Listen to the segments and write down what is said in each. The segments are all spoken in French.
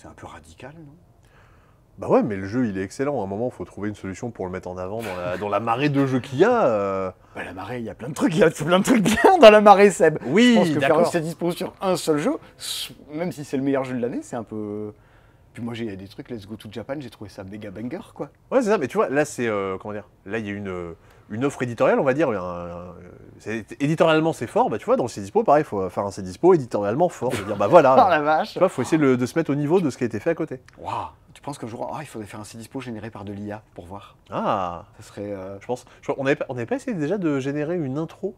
C'est un peu radical, non Bah ouais, mais le jeu, il est excellent. À un moment, il faut trouver une solution pour le mettre en avant dans la, marée de jeux qu'il y a. Euh. Bah, la marée, il y a plein de trucs, il y a plein de trucs bien dans la marée, Seb. Oui, Je pense que faire sur un seul jeu, même si c'est le meilleur jeu de l'année, c'est un peu. Puis moi, j'ai des trucs, Let's Go to Japan, j'ai trouvé ça méga banger, quoi. Ouais, c'est ça, mais tu vois, là, c'est. Euh, comment dire Là, il y a une. Euh, une offre éditoriale, on va dire. éditorialement, c'est fort. Bah, tu vois, dans ces dispo, pareil, il faut faire un ces dispo éditorialement fort. De dire, bah voilà. Oh, la vache. faut essayer de se mettre au niveau de ce qui a été fait à côté. Tu penses qu'un jour, oh, il faudrait faire un ces dispo généré par de l'IA pour voir Ah Ça serait. Euh, je pense. on n'avait on pas essayé déjà de générer une intro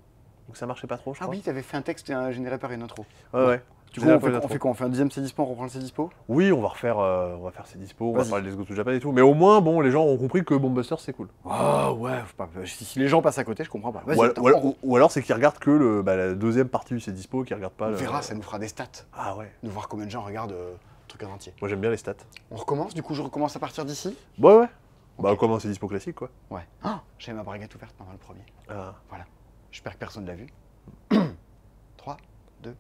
donc ça marchait pas trop, ah oui, tu avais fait un texte euh, généré par une intro. ouais. Tu on, fait, on fait, quoi On fait un deuxième c Dispo, on reprend le c Dispo Oui, on va refaire, euh, on va faire ces Dispo, on va faire Let's Go to Japan et tout. Mais au moins, bon, les gens ont compris que Bombuster c'est cool. Ah ouais, si les gens passent à côté, je comprends pas. Ou, alors c'est qu'ils regardent que le, bah, la deuxième partie du c Dispo, qu'ils regardent pas. On verra, ça nous fera des stats. Ah ouais. De voir combien de gens regardent le euh, truc en entier. Moi j'aime bien les stats. On recommence, du coup je recommence à partir d'ici Ouais, bah ouais. Bah, on commence c Dispo classique quoi. Ouais. Ah, J'avais ma braguette ouverte pendant le premier. Ah. Voilà. J'espère que personne l'a vu. 3, 2,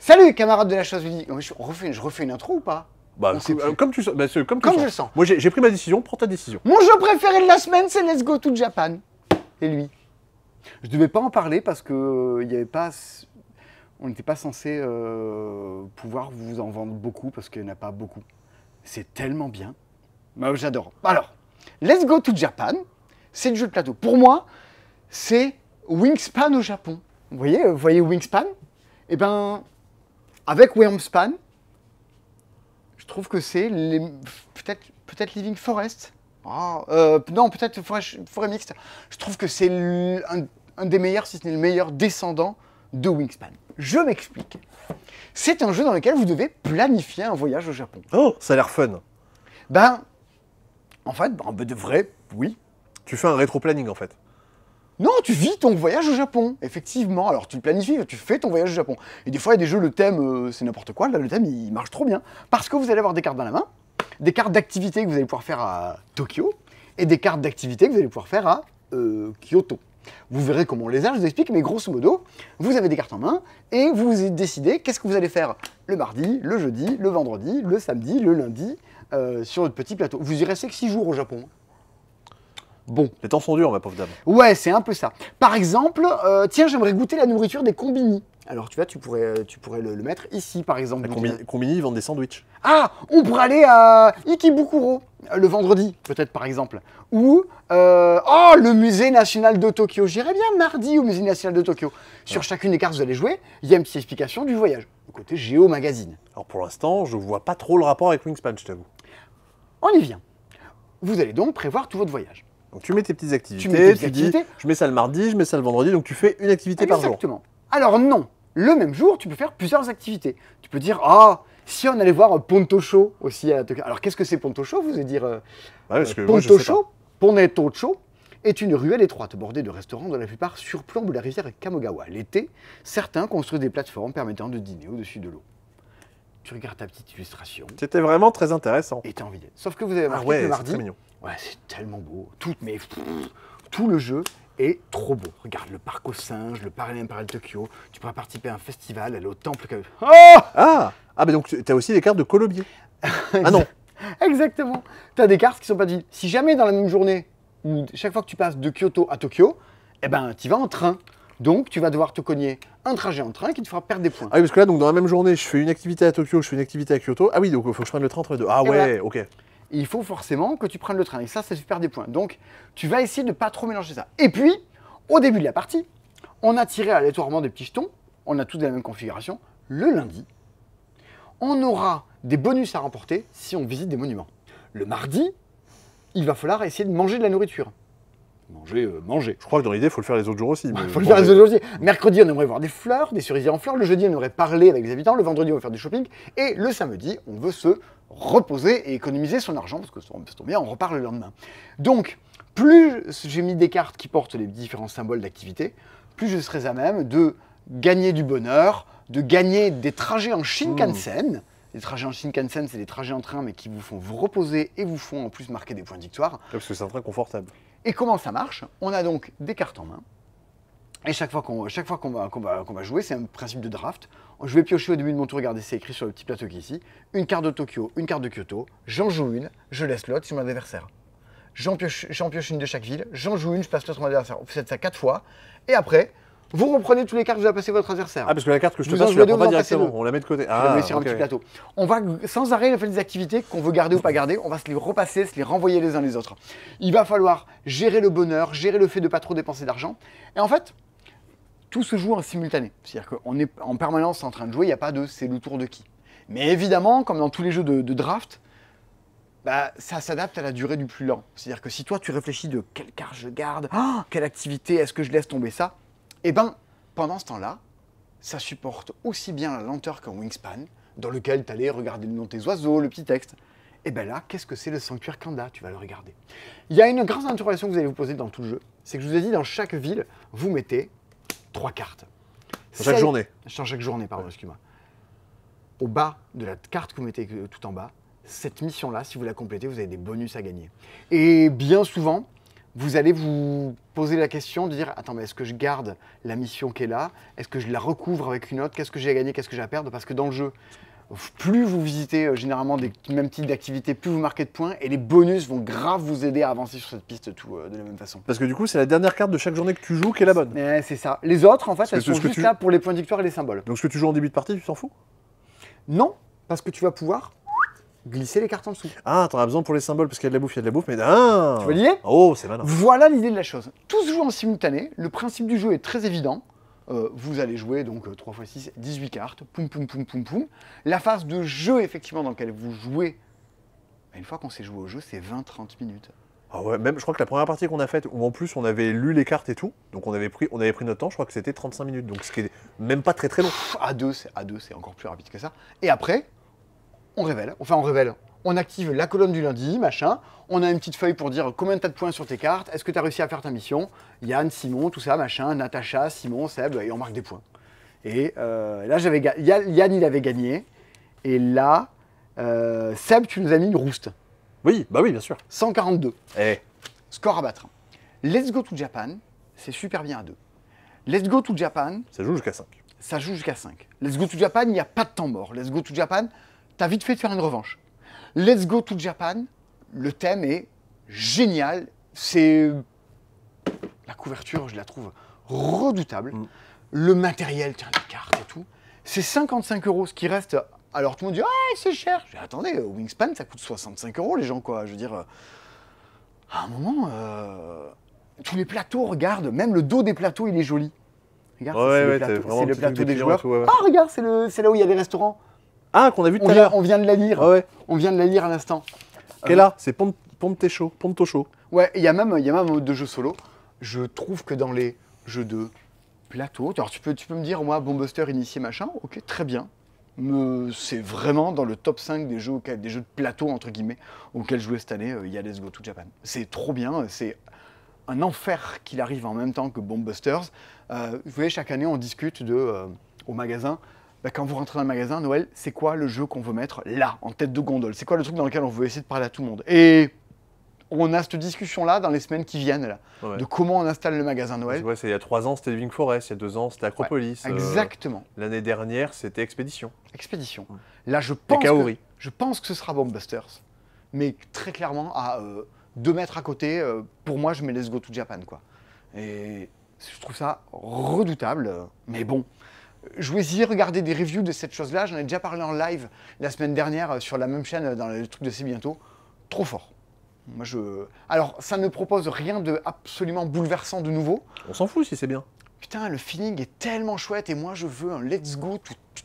Salut camarades de la chose Je refais, je refais une intro ou pas bah, bah, comme tu, comme je le sens. Moi, j'ai pris ma décision, prends ta décision. Mon jeu préféré de la semaine, c'est Let's Go to Japan. Et lui. Je devais pas en parler parce que euh, avait pas, on n'était pas censé euh, pouvoir vous en vendre beaucoup parce qu'il n'y en a pas beaucoup. C'est tellement bien. Bah, j'adore. Alors, Let's Go to Japan, c'est le jeu de plateau. Pour moi, c'est Wingspan au Japon. Vous voyez, euh, vous voyez Wingspan Eh ben, avec Wormspan, je trouve que c'est peut-être peut-être Living Forest. Ah, euh, non, peut-être forêt, mixte. Je trouve que c'est un, des meilleurs, si ce n'est le meilleur descendant de Wingspan. Je m'explique. C'est un jeu dans lequel vous devez planifier un voyage au Japon. Oh, ça a l'air fun. Ben, en fait, ben, de vrai, oui. Tu fais un rétro-planning en fait. Non, tu vis ton voyage au Japon, effectivement. Alors tu le planifies, tu fais ton voyage au Japon. Et des fois, il y a des jeux, le thème, euh, c'est n'importe quoi. Là, le thème, il marche trop bien. Parce que vous allez avoir des cartes dans la main, des cartes d'activité que vous allez pouvoir faire à Tokyo, et des cartes d'activité que vous allez pouvoir faire à euh, Kyoto. Vous verrez comment on les a, je vous explique, mais grosso modo, vous avez des cartes en main et vous décidez qu'est-ce que vous allez faire le mardi, le jeudi, le vendredi, le samedi, le lundi, euh, sur votre petit plateau. Vous y restez que 6 jours au Japon bon. Les temps sont durs, ma pauvre dame. Ouais, c'est un peu ça. Par exemple, euh, tiens, j'aimerais goûter la nourriture des combini. Alors tu vois, tu pourrais, euh, tu pourrais le, mettre ici, par exemple. Les combini, vendent des sandwichs. Ah, on pourrait aller à Ikibukuro euh, le vendredi, peut-être par exemple. Ou, oh, le musée national de Tokyo. J'irai bien mardi au musée national de Tokyo. Sur chacune des cartes, vous allez jouer. Il y a une petite explication du voyage. Côté Géo Magazine. Alors pour l'instant, je vois pas trop le rapport avec Wingspan, je t'avoue. On y vient. Vous allez donc prévoir tout votre voyage. Donc tu mets tes petites activités, tu, mets tes activités. je mets ça le mardi, je mets ça le vendredi, donc tu fais une activité par jour. Exactement. Alors non, le même jour, tu peux faire plusieurs activités. Tu peux dire ah, si on allait voir Ponto Show aussi à Tokyo. Alors qu'est-ce que c'est Ponto Show Vous allez dire euh, bah, est une ruelle étroite bordée de restaurants dont la plupart surplombent la rivière Kamogawa. L'été, certains construisent des plateformes permettant de dîner au-dessus de l'eau tu regardes ta petite illustration. C'était vraiment très intéressant. Et t'as envie Sauf que vous avez marqué ah le mardi, Ouais, c'est tellement beau. Tout, mais, tout le jeu est trop beau. Regarde le parc aux singes, le impérial de Tokyo. Tu pourras participer à un festival, aller au temple. Oh ah Ah, mais donc tu as aussi des cartes de Colobier. ah non Exactement. Tu as des cartes qui sont pas dites. Si jamais dans la même journée, ou chaque fois que tu passes de Kyoto à Tokyo, eh ben, tu vas en train. Donc, tu vas devoir te cogner un trajet en train qui te fera perdre des points. Ah oui, parce que là, donc, dans la même journée, je fais une activité à Tokyo, je fais une activité à Kyoto. Ah oui, donc il faut que je prenne le train entre les deux. Ah ouais, ok il faut forcément que tu prennes le train. Et ça, c'est super des points. Donc, tu vas essayer de ne pas trop mélanger ça. Et puis, au début de la partie, on a tiré aléatoirement des petits jetons. On a tous la même configuration. Le lundi, on aura des bonus à remporter si on visite des monuments. Le mardi, il va falloir essayer de manger de la nourriture. Manger, euh, manger. Je crois que dans l'idée, il faut le faire les autres jours aussi. Il faut le faire les autres jours aussi. Mercredi, on aimerait voir des fleurs, des cerisiers en fleurs. Le jeudi, on aurait parlé avec les habitants. Le vendredi, on va faire du shopping. Et le samedi, on veut se reposer et économiser son argent, parce que ça tombe bien, on repart le lendemain. Donc, plus j'ai mis des cartes qui portent les différents symboles d'activité, plus je serai à même de gagner du bonheur, de gagner des trajets en Shinkansen. Hmm. Les trajets en Shinkansen, c'est des trajets en train, mais qui vous font vous reposer et vous font en plus marquer des points de victoire. Parce que c'est un confortable. Et comment ça marche On a donc des cartes en main, et chaque fois qu'on va, jouer, c'est un principe de draft. Je vais piocher au début de mon tour, regardez, c'est écrit sur le petit plateau qui est ici, une carte de Tokyo, une carte de Kyoto, j'en joue une, je laisse l'autre sur mon adversaire. J'en pioche, une de chaque ville, j'en joue une, je passe l'autre sur mon adversaire. Vous faites ça quatre fois, et après, vous reprenez toutes les cartes que vous avez passées votre adversaire. Ah, parce que la carte que je te passe, je la prends directement, on la met de côté. On ah, va sans arrêt faire des activités qu'on veut garder ou pas garder, on va se les repasser, se les renvoyer les uns les autres. Il va falloir gérer le bonheur, gérer le fait de pas trop dépenser d'argent. Et en fait, tout se joue en simultané. C'est-à-dire qu'on est en permanence en train de jouer, il n'y a pas de c'est le tour de qui. Mais évidemment, comme dans tous les jeux de, draft, bah, ça s'adapte à la durée du plus lent. C'est-à-dire que si toi tu réfléchis de quelle carte je garde, quelle activité, est-ce que je laisse tomber ça, eh ben pendant ce temps-là, ça supporte aussi bien la lenteur qu'un wingspan, dans lequel tu allais regarder le nom de tes oiseaux, le petit texte. Et eh bien là, qu'est-ce que c'est le sanctuaire Kanda Tu vas le regarder. Il y a une grande interrogation que vous allez vous poser dans tout le jeu. C'est que je vous ai dit, dans chaque ville, vous mettez trois cartes. Chaque journée journée. Chaque journée, pardon, excuse-moi. Au bas de la carte que vous mettez euh, tout en bas, cette mission-là, si vous la complétez, vous avez des bonus à gagner. Et bien souvent, vous allez vous poser la question de dire Attends, mais est-ce que je garde la mission qui est là Est-ce que je la recouvre avec une autre Qu'est-ce que j'ai à gagner Qu'est-ce que j'ai à perdre Parce que dans le jeu, plus vous visitez euh, généralement des mêmes types d'activités, plus vous marquez de points, et les bonus vont grave vous aider à avancer sur cette piste tout, euh, de la même façon. Parce que du coup, c'est la dernière carte de chaque journée que tu joues qui est la bonne. Eh, c'est ça. Les autres, en fait, elles sont juste tu... là pour les points de victoire et les symboles. Donc ce que tu joues en début de partie, tu t'en fous Non, parce que tu vas pouvoir glisser les cartes en dessous. Ah, t'en as besoin pour les symboles parce qu'il y a de la bouffe, il y a de la bouffe, mais ah Tu vois l'idée Oh, c'est malin. Voilà l'idée de la chose. Tous jouent en simultané, le principe du jeu est très évident. Euh, vous allez jouer donc 3 x 6, 18 cartes, poum poum poum poum poum. La phase de jeu effectivement dans laquelle vous jouez, bah, une fois qu'on s'est joué au jeu, c'est 20-30 minutes. Ah ouais, même je crois que la première partie qu'on a faite, où en plus on avait lu les cartes et tout, donc on avait pris, on avait pris notre temps, je crois que c'était 35 minutes, donc ce qui est même pas très très long. a à à deux, c'est encore plus rapide que ça. Et après, on révèle, enfin on révèle, on active la colonne du lundi, machin. On a une petite feuille pour dire combien t'as de points sur tes cartes, est-ce que tu as réussi à faire ta mission, Yann, Simon, tout ça, machin, Natacha, Simon, Seb, et on marque des points. Et euh, là, j'avais Yann, il avait gagné. Et là, euh, Seb, tu nous as mis une rouste. Oui, bah oui, bien sûr. 142. Eh. Score à battre. Let's Go to Japan, c'est super bien à deux. Let's Go to Japan. Ça joue jusqu'à 5. Ça joue jusqu'à 5. Let's Go to Japan, il n'y a pas de temps mort. Let's Go to Japan, t'as vite fait de faire une revanche. Let's Go to Japan, le thème est génial. C'est. La couverture, je la trouve redoutable. Mm. Le matériel, tiens, les cartes et tout. C'est 55 euros, ce qui reste. Alors tout le monde dit Ah, c'est cher J'ai attendez, euh, Wingspan, ça coûte 65 euros, les gens, quoi. Je veux dire. Euh, à un moment. Euh, tous les plateaux, regarde, même le dos des plateaux, il est joli. Regarde, c'est le plateau, des joueurs. ah, regarde, c'est là où il y a les restaurants. Ah, qu'on a vu tout on à vient, l'heure. On vient de la lire. ouais. On vient de la lire à l'instant. Et euh, là, c'est Pont Pontecho. Ouais, il y a même il y a même de jeu solo. Je trouve que dans les jeux de plateau, alors tu peux tu peux me dire moi Bombuster initié machin, OK, très bien. c'est vraiment dans le top 5 des jeux des jeux de plateau entre guillemets auxquels je jouais cette année, euh, il y a Let's Go to Japan. C'est trop bien, c'est un enfer qu'il arrive en même temps que Bombusters. Euh, vous voyez, chaque année, on discute de, euh, au magasin bah, quand vous rentrez dans le magasin, Noël, c'est quoi le jeu qu'on veut mettre là, en tête de gondole C'est quoi le truc dans lequel on veut essayer de parler à tout le monde Et on a cette discussion-là dans les semaines qui viennent, là, de comment on installe le magasin Noël. Ouais, il y a trois ans, c'était Living Forest, il y a deux ans, c'était Acropolis. Euh, exactement. L'année dernière, c'était Expédition. Expédition. Là, je pense, que, je pense que ce sera Bombusters. Mais très clairement, à euh, deux mètres à côté, euh, pour moi, je mets Let's Go to Japan, quoi. Et je trouve ça redoutable, mais bon jouez-y, regarder des reviews de cette chose-là. J'en ai déjà parlé en live la semaine dernière euh, sur la même chaîne euh, dans le truc de C'est bientôt. Trop fort. Moi, je... Alors, ça ne propose rien de absolument bouleversant de nouveau. On s'en fout si c'est bien. Putain, le feeling est tellement chouette et moi je veux un let's go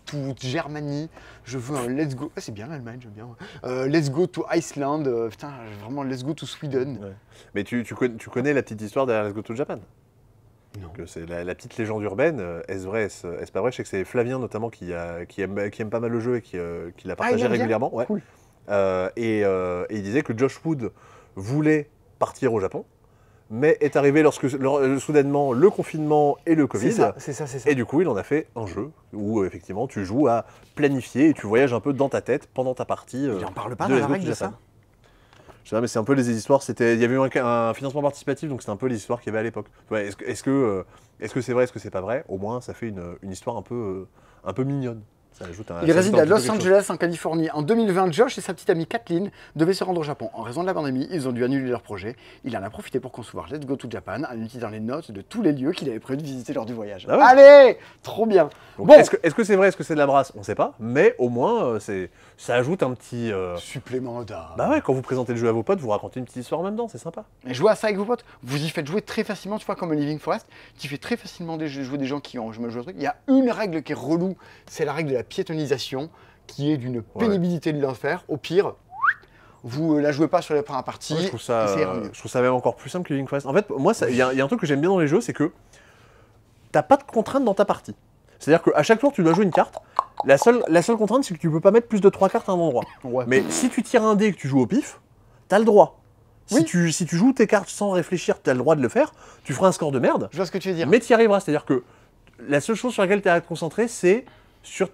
to, Germany, je veux un let's go. Ah, c'est bien l'Allemagne, j'aime bien. Euh, let's go to Iceland, putain, vraiment let's go to Sweden. Mais tu, tu, tu connais la petite histoire derrière Let's go to Japan c'est la, petite légende urbaine, euh, est-ce vrai, est-ce euh, pas vrai Je sais que c'est Flavien notamment qui, aime, pas mal le jeu et qui, euh, l'a ah, partagé régulièrement. et, il disait que Josh Wood voulait partir au Japon, mais est arrivé lorsque soudainement le confinement et le Covid. C'est Et du coup, il en a fait un jeu où effectivement tu joues à planifier et tu voyages un peu dans ta tête pendant ta partie. il parle pas la règle de ça je sais pas, mais c'est un peu les histoires. C'était, il y avait eu un, financement participatif, donc c'est un peu l'histoire histoires qu'il y avait à l'époque. est-ce, que, ce euh, que c'est vrai, est-ce que c'est pas vrai Au moins, ça fait une, histoire un peu, euh, un peu mignonne. Ça il réside à Los Angeles, en Californie. En 2020, Josh et sa petite amie Kathleen devaient se rendre au Japon. En raison de la pandémie, ils ont dû annuler leur projet. Il en a profité pour concevoir Let's Go to Japan, en utilisant les notes de tous les lieux qu'il avait prévu de visiter lors du voyage. Ah Allez Trop bien est-ce que c'est vrai, est-ce que c'est de la brasse On ne sait pas, mais au moins, euh, c'est ça ajoute un petit. Euh, Supplément d'art. Bah ouais, quand vous présentez le jeu à vos potes, vous racontez une petite histoire même temps, c'est sympa. Et jouer à ça avec vos potes, vous y faites jouer très facilement, tu vois, comme Living Forest, qui fait très facilement des jouer des gens qui ont joué un truc. Il y a une règle qui est relou, c'est la règle de la piétonisation, qui est d'une pénibilité de l'enfer. Au pire, vous euh, la jouez pas sur les premières parties. je, trouve ça, je trouve ça même encore plus simple que Living Forest. En fait, moi, il y, a un truc que j'aime bien dans les jeux, c'est que t'as pas de contraintes dans ta partie. C'est-à-dire qu'à chaque tour, tu dois jouer une carte. La seule, la seule contrainte, c'est que tu peux pas mettre plus de 3 cartes à un endroit. Mais si tu tires un dé et que tu joues au pif, t'as le droit. Si, tu, si tu joues tes cartes sans réfléchir, t'as le droit de le faire, tu feras un score de merde. Je vois ce que tu veux dire. Mais y arriveras. C'est-à-dire que la seule chose sur laquelle tu as à te concentrer, c'est sur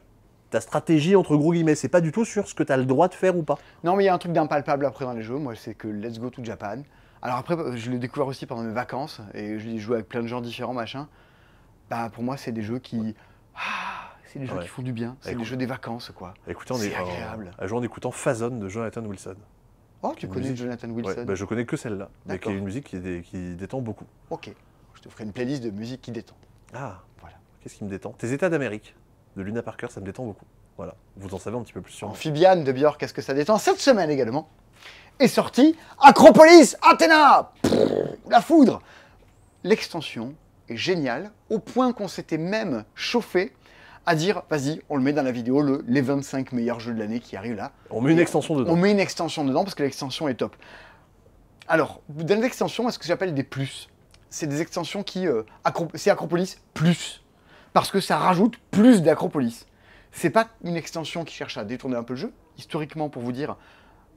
ta stratégie entre gros guillemets, c'est pas du tout sur ce que tu as le droit de faire ou pas. Non, mais il y a un truc d'impalpable après dans les jeux, moi c'est que let's go to Japan. Alors après, euh, je l'ai découvert aussi pendant mes vacances et je l'ai joué avec plein de gens différents, machin. Bah pour moi, c'est des jeux qui ah, c'est des jeux qui font du bien, c'est des jeux des vacances, quoi. Écoutez, Un, jour en écoutant Fazon de Jonathan Wilson. Oh, tu connais Jonathan Wilson bah, Je connais que celle-là, mais qui est une musique qui, détend beaucoup. Ok, je te ferai une playlist de musique qui détend. Ah, voilà. Qu'est-ce qui me détend Tes États d'Amérique de Luna Parker, ça me détend beaucoup. Voilà, vous en savez un petit peu plus sur. Amphibiane de Björk, qu'est-ce que ça détend Cette semaine également est sortie Acropolis Athéna La foudre L'extension génial, au point qu'on s'était même chauffé à dire vas-y, on le met dans la vidéo, le, les 25 meilleurs jeux de l'année qui arrivent là. On met une extension dedans. On met une extension dedans parce que l'extension est top. Alors, dans les extensions, est ce que j'appelle des plus. C'est des extensions qui. Euh, c'est Acropolis plus. Parce que ça rajoute plus d'Acropolis. C'est pas une extension qui cherche à détourner un peu le jeu. Historiquement, pour vous dire,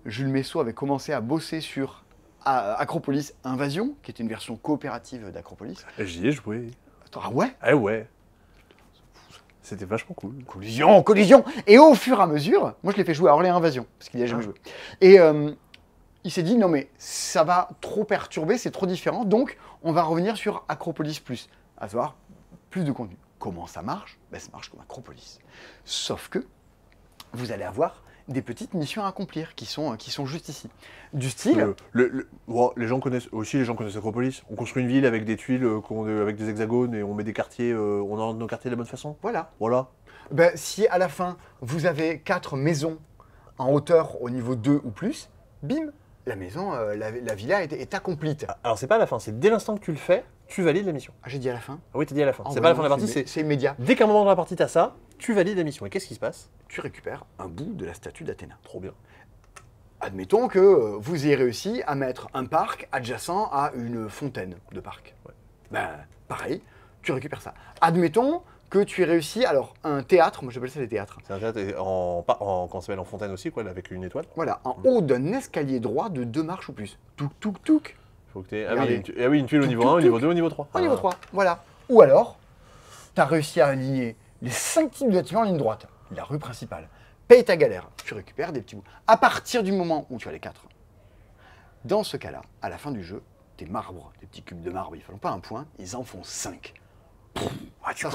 Jules Messot avait commencé à bosser sur euh, Acropolis Invasion, qui est une version coopérative d'Acropolis. J'y ai joué. ah ouais Eh ouais. C'était vachement cool. Collision, collision Et au fur et à mesure, moi je l'ai fait jouer à Orléans Invasion, parce qu'il n'y a jamais ah. joué. Et euh, il s'est dit, non mais ça va trop perturber, c'est trop différent, donc on va revenir sur Acropolis Plus, à savoir plus de contenu. Comment ça marche ben, Ça marche comme Acropolis. Sauf que vous allez avoir des petites missions à accomplir qui sont, euh, qui sont juste ici. Du style. Le, les gens connaissent aussi, les gens connaissent Acropolis. On construit une ville avec des tuiles, euh, euh, avec des hexagones et on met des quartiers, on ordonne nos quartiers de la bonne façon. Voilà. Voilà. Ben, si à la fin vous avez quatre maisons en hauteur au niveau 2 ou plus, bim, la maison, la, villa est, accomplie. Ah, alors c'est pas à la fin, c'est dès l'instant que tu le fais, tu valides la mission. Ah, j'ai dit à la fin Oui, t'as dit à la fin. c'est pas la fin de la partie, c'est. immédiat. Dès qu'à un moment de la partie, t'as ça, tu valides la mission. Et qu'est-ce qui se passe Tu récupères un bout de la statue d'Athéna. Trop bien. Admettons que vous ayez réussi à mettre un parc adjacent à une fontaine de parc. Ben, pareil, tu récupères ça. Admettons que tu aies réussi, alors un théâtre, moi j'appelle ça des théâtres. C'est un théâtre en, en, en, en fontaine aussi, quoi, avec une étoile. Voilà, en haut d'un escalier droit de deux marches ou plus. Touc, touc, touc. Ah, ah, oui, tu... une tuile au niveau 1, au niveau 2, au niveau 3. Au niveau 3, voilà. Ou alors, tu as réussi à aligner les 5 types de bâtiments en ligne droite, la rue principale. Paye ta galère, tu récupères des petits bouts. À partir du moment où tu as les 4, dans ce cas-là, à la fin du jeu, tes marbres, tes petits cubes de marbre, ils ne font pas un point, ils en font 5. ah, tu là.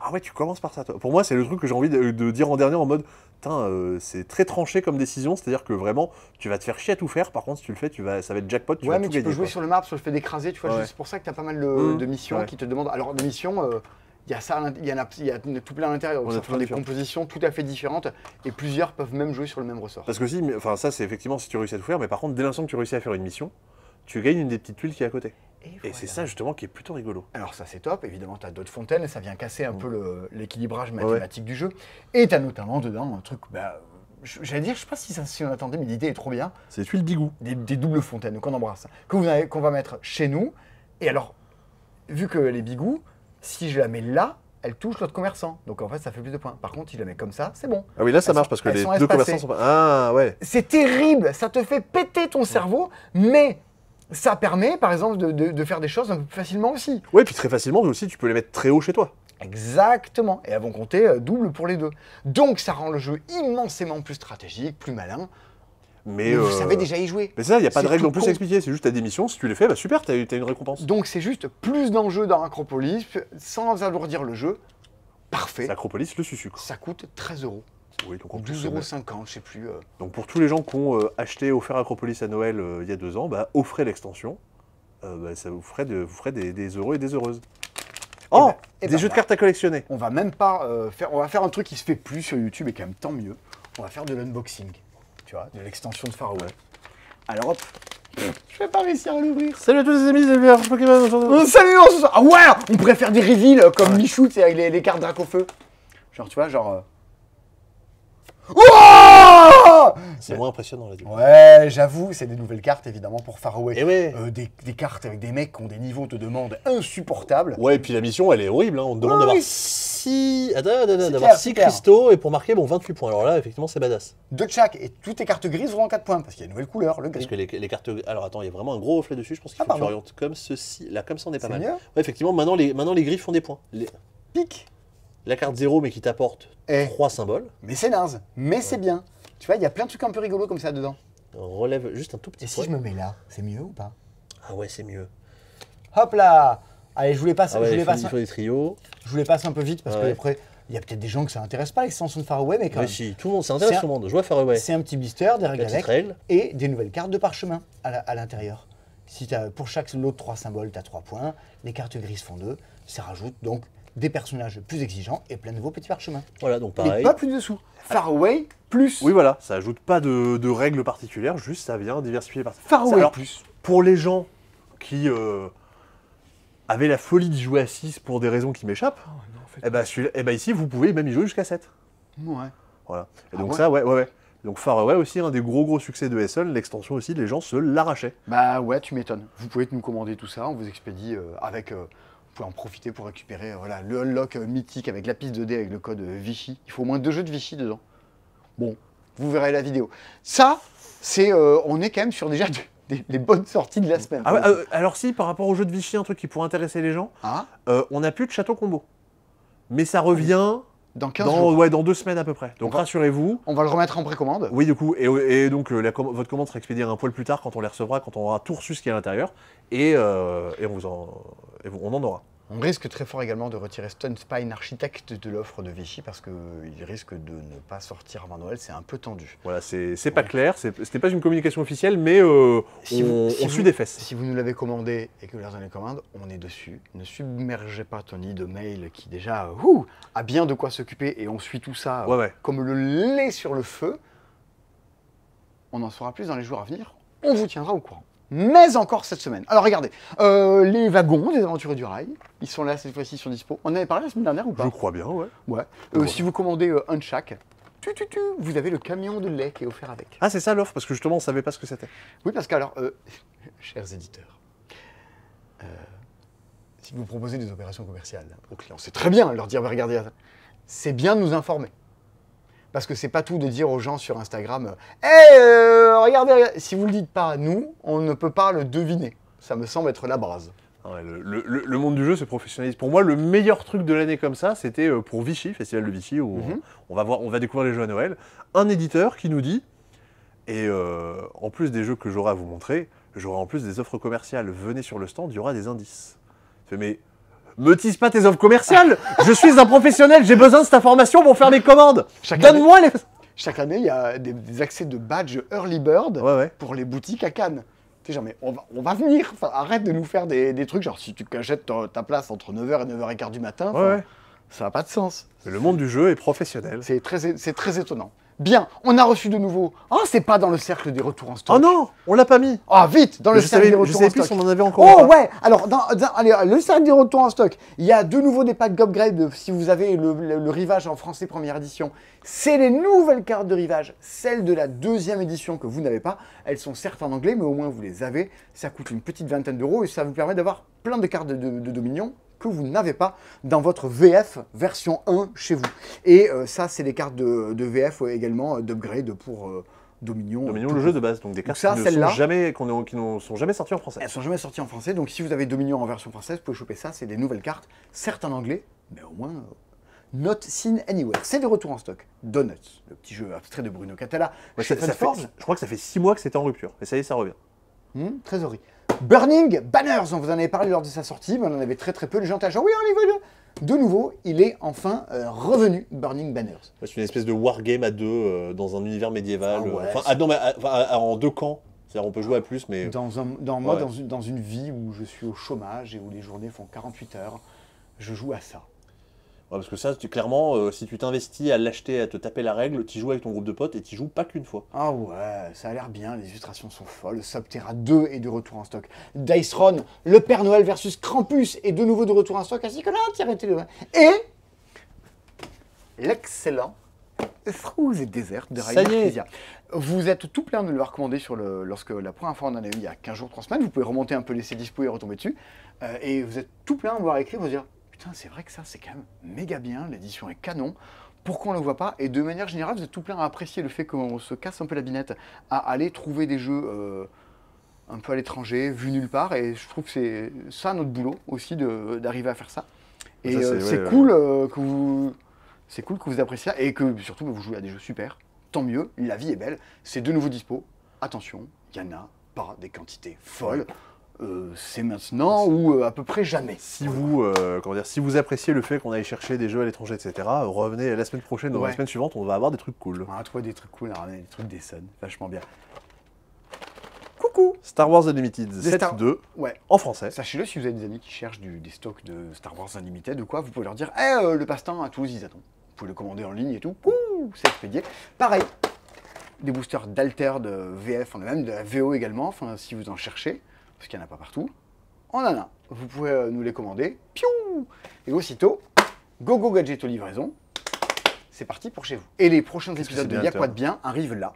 ah ouais, tu commences par ça, toi. Pour moi, c'est le truc que j'ai envie de, dire en dernier en mode euh, c'est très tranché comme décision, c'est-à-dire que vraiment, tu vas te faire chier à tout faire. Par contre, si tu le fais, tu vas, ça va être jackpot. Tu ouais, mais tu peux jouer sur le marbre, sur le fait d'écraser. Tu vois, c'est pour ça que tu as pas mal de, mmh, missions qui te demandent. Alors, de missions. Euh, il y a ça, il y, tout plein à l'intérieur. On a des compositions tout à fait différentes et plusieurs peuvent même jouer sur le même ressort. Parce que si, enfin ça c'est effectivement si tu réussis à tout faire, mais par contre dès l'instant que tu réussis à faire une mission, tu gagnes une des petites tuiles qui est à côté. Et, c'est ça justement qui est plutôt rigolo. Alors ça c'est top, évidemment tu as d'autres fontaines, ça vient casser un mm. peu l'équilibrage mathématique du jeu. Et tu as notamment dedans un truc, bah, j'allais dire, je sais pas si, ça, si on attendait, mais l'idée est trop bien. C'est tuiles bigou. Des, des doubles fontaines qu'on embrasse, qu'on va mettre chez nous. Et alors, vu que les bigou, si je la mets là, elle touche l'autre commerçant. Donc en fait, ça fait plus de points. Par contre, si je la mets comme ça, c'est bon. Ah oui, là, ça marche parce que les deux commerçants sont pas. Ah ouais. C'est terrible, ça te fait péter ton cerveau, mais ça permet, par exemple, de, faire des choses un peu plus facilement aussi. Oui, puis très facilement aussi, tu peux les mettre très haut chez toi. Exactement, et avant compter euh, double pour les deux. Donc ça rend le jeu immensément plus stratégique, plus malin. Mais, vous euh, savez déjà y jouer. Mais ça, il n'y a pas de règle en plus à expliquer, c'est juste ta démission, si tu les fais, bah super, tu as, une récompense. Donc c'est juste plus d'enjeux dans Acropolis, sans alourdir le jeu. Parfait. Acropolis, le sucre. Ça coûte 13 euros donc 12,50€, je sais plus. Euh. Donc pour tous les gens qui ont euh, acheté offert Acropolis à Noël euh, il y a deux ans, bah, offrez l'extension. Bah, ça vous ferait, des, des heureux et des heureuses. Eh oh ben, eh Des ben, jeux de cartes à collectionner On va même pas faire. On va faire un truc qui se fait plus sur YouTube et quand même tant mieux. On va faire de l'unboxing. Tu vois, de l'extension de Faraway. Alors hop, je vais pas réussir à l'ouvrir. Salut à tous les amis, c'est Pokémon oh, salut, on se sent- Ah ouais On pourrait faire des reveals comme Michou, tu avec les, les cartes feu. Genre, tu vois, genre c'est moins impressionnant la dimension. Ouais, j'avoue, c'est des nouvelles cartes évidemment pour Faraway. Eh euh, des, cartes avec des mecs qui ont des niveaux de demande insupportables. Ouais, et puis la mission elle est horrible, hein, on te demande d'avoir 6 cristaux et pour marquer bon 28 points. Alors là, effectivement, c'est badass. Deux chaque et toutes les cartes grises vont en 4 points parce qu'il y a une nouvelle couleur, le gris. Parce que les, cartes. Alors attends, il y a vraiment un gros reflet dessus, je pense qu'il ah, faut que tu orientes comme ceci. Là, comme ça, on est pas mal. Ouais, effectivement, maintenant les, maintenant les griffes font des points. Les... Pique la carte zéro, mais qui t'apporte eh. trois symboles. Mais c'est naze, mais c'est bien. Tu vois, il y a plein de trucs un peu rigolos comme ça dedans. relève juste un tout petit Et si je me mets là, c'est mieux ou pas Ah ouais, c'est mieux. Hop là Allez, je voulais passer. Ah je voulais passer. les trios. Je voulais passer un peu vite parce qu'après, que il y a peut-être des gens que ça intéresse pas l'extension de Faraway, mais quand mais même. si, tout le monde, ça intéresse tout le monde. Je vois Faraway. C'est un petit blister, des règles et des nouvelles cartes de parchemin à l'intérieur. Si as, pour chaque lot de 3 symboles, tu as 3 points. Les cartes grises font 2. Ça rajoute donc des personnages plus exigeants et plein de nouveaux petits parchemins. Voilà, donc pareil. pas plus de sous. Far ah. Away plus. Oui, voilà, ça ajoute pas de, règles particulières, juste ça vient diversifier par Far Away alors, Pour les gens qui euh, avaient la folie de jouer à 6 pour des raisons qui m'échappent, oh, et eh, ben, eh ben, ici vous pouvez même y jouer jusqu'à 7. Ouais. Voilà. Et ah donc ça, ouais, ouais, ouais. Donc Far Away aussi, un des gros gros succès de Essen, l'extension aussi, les gens se l'arrachaient. Bah ouais, tu m'étonnes. Vous pouvez nous commander tout ça, on vous expédie euh, avec. Euh, en profiter pour récupérer euh, voilà, le Unlock euh, mythique avec la piste de d avec le code euh, Vichy. Il faut au moins deux jeux de Vichy dedans. Bon, vous verrez la vidéo. Ça, c'est, on est quand même sur déjà des, bonnes sorties de la semaine. Ah, alors si, par rapport au jeu de Vichy, un truc qui pourrait intéresser les gens, ah. on n'a plus de château combo. Mais ça revient... Dans 15 dans, dans deux semaines à peu près. Donc rassurez-vous. On va le remettre en précommande. Oui, du coup. Et, donc, votre commande sera expédiée un poil plus tard quand on les recevra, quand on aura tout reçu ce qui est à l'intérieur. Et, on vous en, et on en aura. On risque très fort également de retirer Stone Spine Architect de l'offre de Vichy parce qu'il euh, risque de ne pas sortir avant Noël, c'est un peu tendu. Voilà, c'est pas clair, ce c'était pas une communication officielle, mais euh, on, suit des fesses. Si vous nous l'avez commandé et que vous les commande, on est dessus. Ne submergez pas Tony de mail qui déjà a bien de quoi s'occuper et on suit tout ça comme le lait sur le feu. On en saura plus dans les jours à venir, on vous tiendra au courant mais encore cette semaine. Alors regardez, euh, les wagons des aventuriers du rail, ils sont là cette fois-ci ils sont dispo. On en avait parlé la semaine dernière ou pas Je crois bien, ouais. Ouais. Euh, si vous commandez euh, un de chaque, tu, tu, tu, vous avez le camion de lait qui est offert avec. Ah c'est ça l'offre, parce que justement on savait pas ce que c'était. Oui, parce que alors, chers éditeurs, si vous proposez des opérations commerciales aux clients, c'est très bien leur dire, regardez, c'est bien de nous informer. Parce que c'est pas tout de dire aux gens sur Instagram Hé, eh, euh, regardez, si vous le dites pas à nous, on ne peut pas le deviner. Ça me semble être la brase. Ah le, monde du jeu se professionnalise. Pour moi, le meilleur truc de l'année comme ça, c'était euh, pour Vichy, Festival de Vichy, où mhm. on, va voir, on va découvrir les jeux à Noël. Un éditeur qui nous dit, et euh, en plus des jeux que j'aurai à vous montrer, j'aurai en plus des offres commerciales. Venez sur le stand, il y aura des indices. Mais me tisse pas tes offres commerciales. je suis un professionnel, j'ai besoin de cette information pour faire mes commandes. Donne-moi les. Chaque année, il y a des, accès de badge Early Bird pour les boutiques à Cannes. Tu sais, genre, mais on va, venir. arrête de nous faire des, trucs, genre, si tu cachettes ta, place entre 9h et 9h15 du matin, ça n'a pas de sens. le monde du jeu est professionnel. C'est très, très étonnant. Bien, on a reçu de nouveau. Oh, c'est pas dans le cercle des retours en stock. Oh non, on l'a pas mis. Ah, vite, dans le cercle des retours en plus on en avait encore. Oh, ouais, alors, dans, allez, le cercle des retours en stock, il y a de nouveau des packs upgrade si vous avez le, rivage en français première édition. C'est les nouvelles cartes de rivage, celles de la deuxième édition que vous n'avez pas. Elles sont certes en anglais, mais au moins vous les avez. Ça coûte une petite vingtaine d'euros et ça vous permet d'avoir plein de cartes de dominion que vous n'avez pas dans votre VF version 1 chez vous. Et euh, ça, c'est des cartes de, de VF également, euh, d'upgrade pour... Euh, Dominion. Dominion, le jeu de base, donc des cartes qui, ne sont jamais, qu'on qui sont jamais sorties en français. Elles sont jamais sorties en français, donc si vous avez Dominion en version française, vous pouvez choper ça, c'est des nouvelles cartes, certes en anglais, mais au moins Not Seen Anywhere. C'est des retours en stock. Donuts, le petit jeu abstrait de Bruno Catala. je crois que ça fait six mois que c'était en rupture. Et ça y est, ça revient. Mmh, trésorerie. Burning Banners, on vous en avait parlé lors de sa sortie, mais on en avait très très peu. Les gens étaient genre, oui, on les De nouveau, il est enfin euh, revenu, Burning Banners. C'est une espèce de wargame à deux euh, dans un univers médiéval. Ah euh, enfin, en deux camps. C'est-à-dire, on peut jouer à plus, mais. Dans un, dans, moi, dans une, dans une vie où je suis au chômage et où les journées font 48 heures, je joue à ça parce que ça, clairement, euh, si tu t'investis à l'acheter, à te taper la règle, tu joues avec ton groupe de potes et tu joues pas qu'une fois. Ah ouais, ça a l'air bien, les illustrations sont folles. Subterra 2 est de retour en stock. Dice Run, le Père Noël versus Krampus est de nouveau de retour en stock, ainsi que arrêtez-le. Et l'excellent Through et Desert de Ryan Vous êtes tout plein de le recommander sur le, lorsque la première fois on en a eu il y a 15 jours, 3 semaines. Vous pouvez remonter un peu, laisser dispo et retomber dessus. Euh, et vous êtes tout plein de voir écrit, vous dire putain, c'est vrai que ça, c'est quand même méga bien, l'édition est canon. Pourquoi on ne le voit pas Et de manière générale, vous êtes tout plein à apprécier le fait qu'on se casse un peu la binette à aller trouver des jeux euh, un peu à l'étranger, vus nulle part. Et je trouve que c'est ça notre boulot aussi d'arriver à faire ça. Ah, et euh, c'est cool euh, que vous, c'est cool que vous appréciez et que surtout bah, vous jouez à des jeux super. Tant mieux, la vie est belle. C'est de nouveau dispo. Attention, il y en a pas des quantités folles. Euh, c'est maintenant ou euh, à peu près jamais. Si vous, euh, comment dire, si vous appréciez le fait qu'on aille chercher des jeux à l'étranger, etc., revenez la semaine prochaine, ou la semaine suivante, on va avoir des trucs cool. On va trouver des trucs cool, des trucs des Sun, vachement bien. Coucou Star Wars Unlimited 7-2, ouais. en français. Sachez-le, si vous avez des amis qui cherchent du, des stocks de Star Wars Unlimited ou quoi, vous pouvez leur dire Eh, le passe-temps à tous ils attendent. Vous pouvez le commander en ligne et tout. c'est expédié. Pareil, des boosters d'Alter, de VF, on a même de la VO également, enfin, si vous en cherchez parce qu'il n'y en a pas partout, on en a Vous pouvez euh, nous les commander, piou Et aussitôt, go go gadget aux livraisons, c'est parti pour chez vous. Et les prochains épisodes de Y'a quoi de bien arrivent là.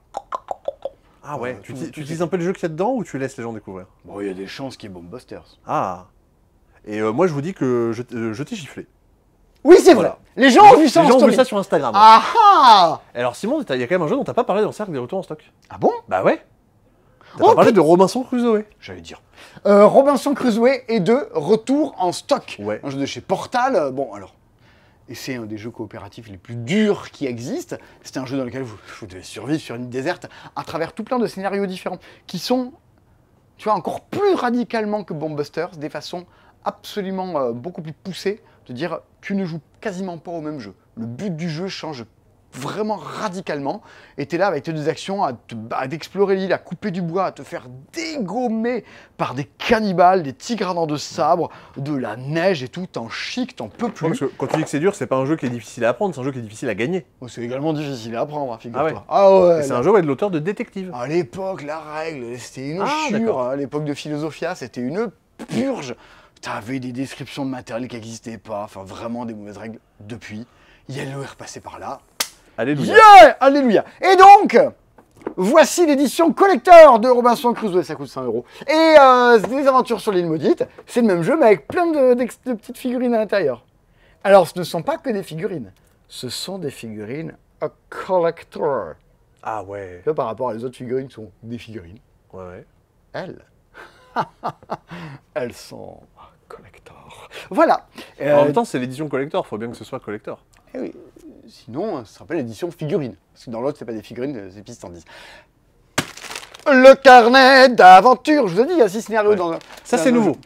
Ah ouais, euh, tu, utilises un peu le jeu qu'il y a dedans ou tu laisses les gens découvrir Bon, il y a des chances qu'il y ait Ah Et euh, moi, je vous dis que je, t'ai giflé. Oui, c'est vrai Les gens ont vu ça les gens ont vu ça sur Instagram. Ah, ah Alors, Simon, il y a quand même un jeu dont t'as pas parlé dans le cercle des retours en stock. Ah bon Bah ouais on de Robinson Crusoe. J'allais dire. Euh, Robinson Crusoe est de retour en stock. Un jeu de chez Portal. Euh, bon, alors. Et c'est un des jeux coopératifs les plus durs qui existent. C'est un jeu dans lequel vous, devez survivre sur une déserte à travers tout plein de scénarios différents qui sont, tu vois, encore plus radicalement que Bombusters, des façons absolument euh, beaucoup plus poussées de dire tu ne joues quasiment pas au même jeu. Le but du jeu change vraiment radicalement. Et tu là avec tes deux actions à, explorer l'île, à couper du bois, à te faire dégommer par des cannibales, des tigres à de sabre, de la neige et tout. T'en chic, t'en peux plus. Que quand tu dis que c'est dur, c'est pas un jeu qui est difficile à apprendre, c'est un jeu qui est difficile à gagner. Oh, c'est également difficile à apprendre, hein, figure-toi. Ah ouais, ah C'est un jeu ouais, de l'auteur de détective. À l'époque, la règle, c'était une ah, chure. À l'époque de Philosophia, c'était une purge. T'avais des descriptions de matériel qui n'existaient pas, enfin vraiment des mauvaises règles. Depuis, Yellow est repassé par là, Alléluia. Alléluia. Et donc, voici l'édition collector de Robinson Crusoe, ça coûte 100 euros. Et euh, les aventures sur l'île maudite, c'est le même jeu, mais avec plein de, petites figurines à l'intérieur. Alors, ce ne sont pas que des figurines, ce sont des figurines collector. Ah ouais. par rapport à les autres figurines sont des figurines. Ouais. ouais. Elles. Elles sont collector. Voilà. Euh, en même temps, c'est l'édition collector, il faut bien que ce soit collector. Eh oui. Sinon, euh, ça s'appelle l'édition figurine. Parce que dans l'autre, c'est pas des figurines, euh, c'est pistes en 10. Le carnet d'aventure, je vous ai dit, il y a six scénarios dans Ça, c'est nouveau.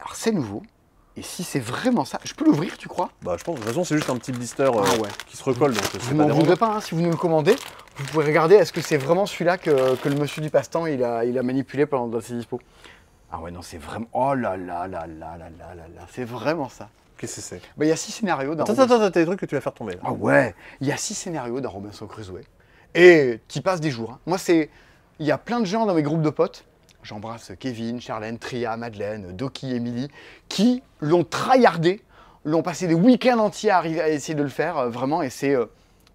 Alors, c'est nouveau. Et si c'est vraiment ça, je peux l'ouvrir, tu crois Bah, je pense. De toute façon, c'est juste un petit blister ah qui se recolle. Donc, vous m'en voudrez pas, hein, si vous nous le commandez, vous pouvez regarder est-ce que c'est vraiment celui-là que, le monsieur du passe-temps il a, il a manipulé pendant dans ses dispos. Ah ouais, non, c'est vraiment. Oh là là là là là là là là. C'est vraiment ça. Qu'est-ce que c'est Bah, il y a six scénarios dans. Attends, attends, attends, t'as des trucs que tu vas faire tomber. Là. Ah ouais Il y a six scénarios dans Robinson Crusoe. Et qui passent des jours. Hein. Moi, c'est. Il y a plein de gens dans mes groupes de potes. J'embrasse Kevin, Charlène, Tria, Madeleine, Doki, Emily, qui l'ont tryhardé, l'ont passé des week-ends entiers à, essayer de le faire, euh, vraiment, et c'est, euh,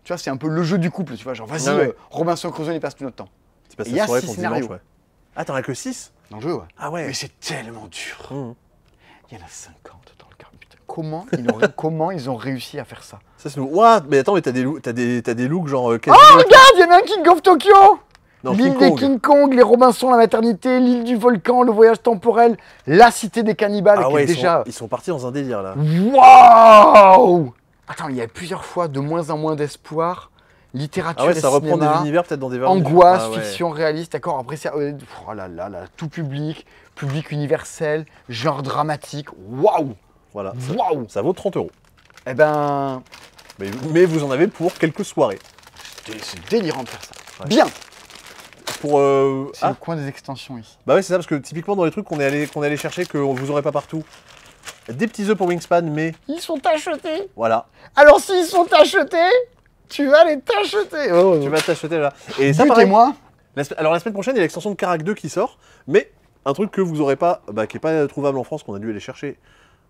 tu vois, c'est un peu le jeu du couple, tu vois, genre, vas-y, euh, Robinson Crusoe, il passe tout notre temps. Il y a six scénarios. Dimanche, ouais. Ah, t'en as que 6 dans le jeu, ouais. Ah ouais. Mais c'est tellement dur. Mmh. Il y en a 50 dans le cadre, Putain, comment ils, ont, comment ils ont réussi à faire ça Ça, c'est waouh Mais attends, mais t'as des, as des, des looks genre. Euh, oh, regarde, il y a un King of Tokyo L'île des King Kong, les Robinson, la maternité, l'île du volcan, le voyage temporel, la cité des cannibales. Ah déjà... ils sont partis dans un délire là. Waouh Attends, il y a plusieurs fois de moins en moins d'espoir littérature. Ah ça reprend des univers peut-être dans des Angoisse, ah fiction réaliste, d'accord. Après, c'est. Euh, oh là là tout public, public universel, genre dramatique. Waouh Voilà. Waouh ça, vaut 30 euros. Eh ben. Mais, vous en avez pour quelques soirées. C'est délirant de faire ça. Bien pour. Euh, c'est le ah. coin des extensions ici. Bah ouais, c'est ça, parce que typiquement dans les trucs qu'on est allé, qu'on allé chercher, qu'on vous aurait pas partout. Des petits œufs pour Wingspan, mais. Ils sont achetés Voilà. Alors s'ils sont achetés, tu vas les t'acheter oh. Tu vas t'acheter là. Et ça, pareil, moi Alors la semaine prochaine, il y a l'extension de Karak 2 qui sort, mais un truc que vous aurez pas, bah, qui n'est pas trouvable en France, qu'on a dû aller chercher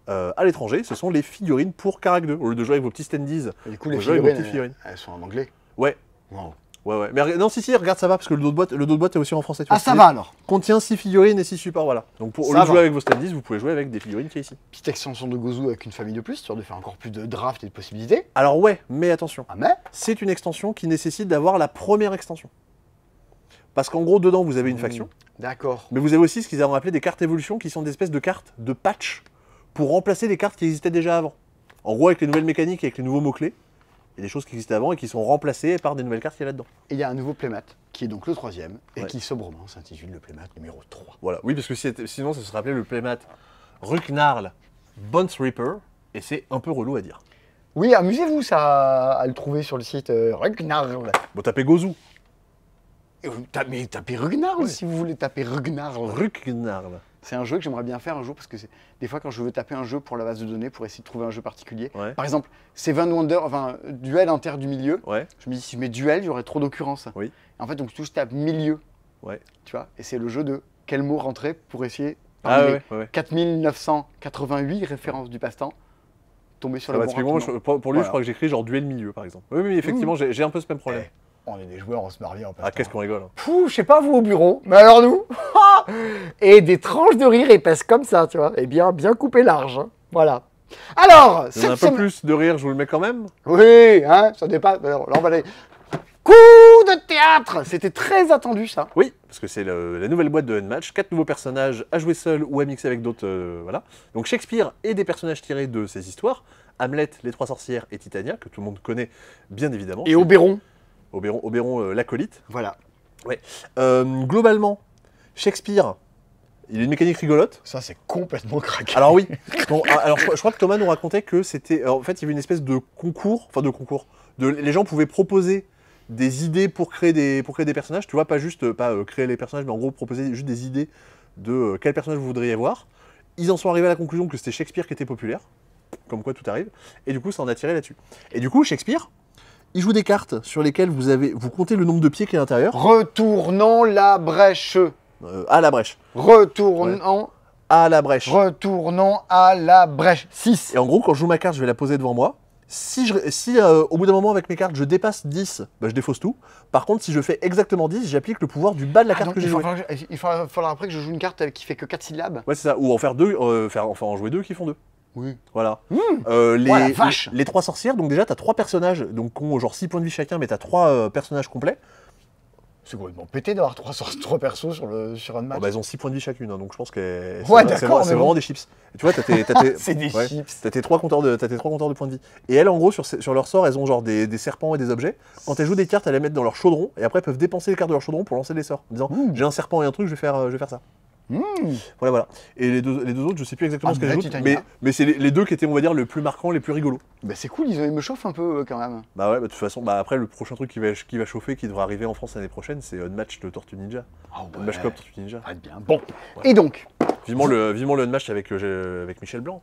euh, à l'étranger, ce sont les figurines pour Karak 2. Au lieu de jouer avec vos petits standees, du les Elles sont en anglais Ouais. Ouais, ouais. Mais non, si, si, regarde, ça va, parce que le dos de boîte, le dos de boîte est aussi en français. Tu ah, vois, ah, ça va alors Contient 6 figurines et 6 supports, voilà. Donc pour, jouer avec vos standees, vous pouvez jouer avec des figurines qui est ici. Petite extension de Gozu avec une famille de plus, histoire de faire encore plus de draft et de possibilités. Alors ouais, mais attention. Ah, mais C'est une extension qui nécessite d'avoir la première extension. Parce qu'en gros, dedans, vous avez une mmh. faction. D'accord. Mais vous avez aussi ce qu'ils avaient appelé des cartes évolution, qui sont des espèces de cartes de patch pour remplacer les cartes qui existaient déjà avant. En gros, avec les nouvelles mécaniques et avec les nouveaux mots-clés, il des choses qui existaient avant et qui sont remplacées par des nouvelles cartes qu'il y a là-dedans. il y a un nouveau playmat, qui est donc le troisième, et qui sobrement s'intitule le playmat numéro 3. Voilà, oui, parce que sinon, ça se serait appelé le playmat Rucknarl Bones Reaper, et c'est un peu relou à dire. Oui, amusez-vous ça à le trouver sur le site euh, Rugnarl. Bon, tapez Gozu. Mais tapez Rugnarl si vous voulez taper Rugnarl. Rugnarl. C'est un jeu que j'aimerais bien faire un jour parce que des fois quand je veux taper un jeu pour la base de données pour essayer de trouver un jeu particulier. Par exemple, Van Wonder, enfin duel inter du milieu. Je me dis si je mets duel, j'aurais trop d'occurrences. En fait, donc tout je tape milieu. Tu vois, et c'est le jeu de quel mot rentrer pour essayer ah, ouais, 4988 références du passe-temps tomber sur la le bon. Pour, lui, je crois que j'écris genre duel milieu par exemple. Oui, oui effectivement, j'ai un peu ce même problème on est des joueurs, on se marre en ah, qu'est-ce hein. qu'on rigole hein. Pouh, je sais pas, vous au bureau, mais alors nous Et des tranches de rire épaisses comme ça, tu vois. Et bien, bien coupé large. Hein. Voilà. Alors, c'est un peu plus de rire, je vous le mets quand même Oui, hein, ça dépasse. Alors, on va aller. Coup de théâtre C'était très attendu, ça. Oui, parce que c'est la nouvelle boîte de N-Match. Quatre nouveaux personnages à jouer seul ou à mixer avec d'autres. Euh, voilà. Donc Shakespeare et des personnages tirés de ses histoires. Hamlet, Les Trois Sorcières et Titania, que tout le monde connaît, bien évidemment. Et Oberon Obéron, euh, l'acolyte. Voilà. Ouais. Euh, globalement, Shakespeare, il a une mécanique rigolote. Ça, c'est complètement craqué. Alors oui. Bon, ah, alors, je, crois que Thomas nous racontait que c'était... Euh, en fait, il y avait une espèce de concours, enfin de concours, de, les gens pouvaient proposer des idées pour créer des, pour créer des personnages, tu vois, pas juste pas créer les personnages, mais en gros proposer juste des idées de quel personnage vous voudriez avoir. Ils en sont arrivés à la conclusion que c'était Shakespeare qui était populaire, comme quoi tout arrive, et du coup ça en a tiré là-dessus. Et du coup Shakespeare, il joue des cartes sur lesquelles vous avez, vous comptez le nombre de pieds qui est à l'intérieur. Retournons la brèche. Euh, à la brèche. Retournons. À la brèche. Retournons à la brèche. 6. Et en gros, quand je joue ma carte, je vais la poser devant moi. Si, si euh, au bout d'un moment, avec mes cartes, je dépasse 10, bah, je défausse tout. Par contre, si je fais exactement 10, j'applique le pouvoir du bas de la ah carte que j'ai jouée. Il faudra, après que je joue une carte qui fait que 4 syllabes. Ouais, c'est ça. Ou en faire deux, euh, enfin en jouer deux qui font 2. Oui. Voilà. Mmh. Euh, oh, les, les, trois sorcières, donc déjà, t'as trois personnages, donc qui ont genre 6 points de vie chacun, mais t'as trois euh, personnages complets. C'est complètement pété d'avoir trois, trois persos sur, le, sur un match. bah, elles ont 6 points de vie chacune, hein, donc je pense que c'est vraiment, des chips. tu vois, t'as tes, des trois compteurs de, tes trois compteurs de points de vie. Et elles, en gros, sur, sur leur sort, elles ont genre des, des, serpents et des objets. Quand elles jouent des cartes, elles les mettent dans leur chaudron et après elles peuvent dépenser les cartes de leur chaudron pour lancer des sorts. En disant, mmh. j'ai un serpent et un truc, je vais faire, euh, je vais faire ça. Mmh. Voilà, Et les deux, les deux autres, je sais plus exactement ah, ce que bah, j'ajoute, mais, mais c'est les, deux qui étaient, on va dire, le plus marquant, les plus rigolos. Bah, c'est cool, ils, me chauffent un peu euh, quand même. Bah ouais, bah, de toute façon, bah, après, le prochain truc qui va, qui va chauffer, qui devra arriver en France l'année prochaine, c'est Unmatch de Tortue Ninja. Un ah ouais. Unmatch Cop Tortue Ninja. bien. Bon. Et donc Vivement le, vivement le Unmatch avec, euh, avec Michel Blanc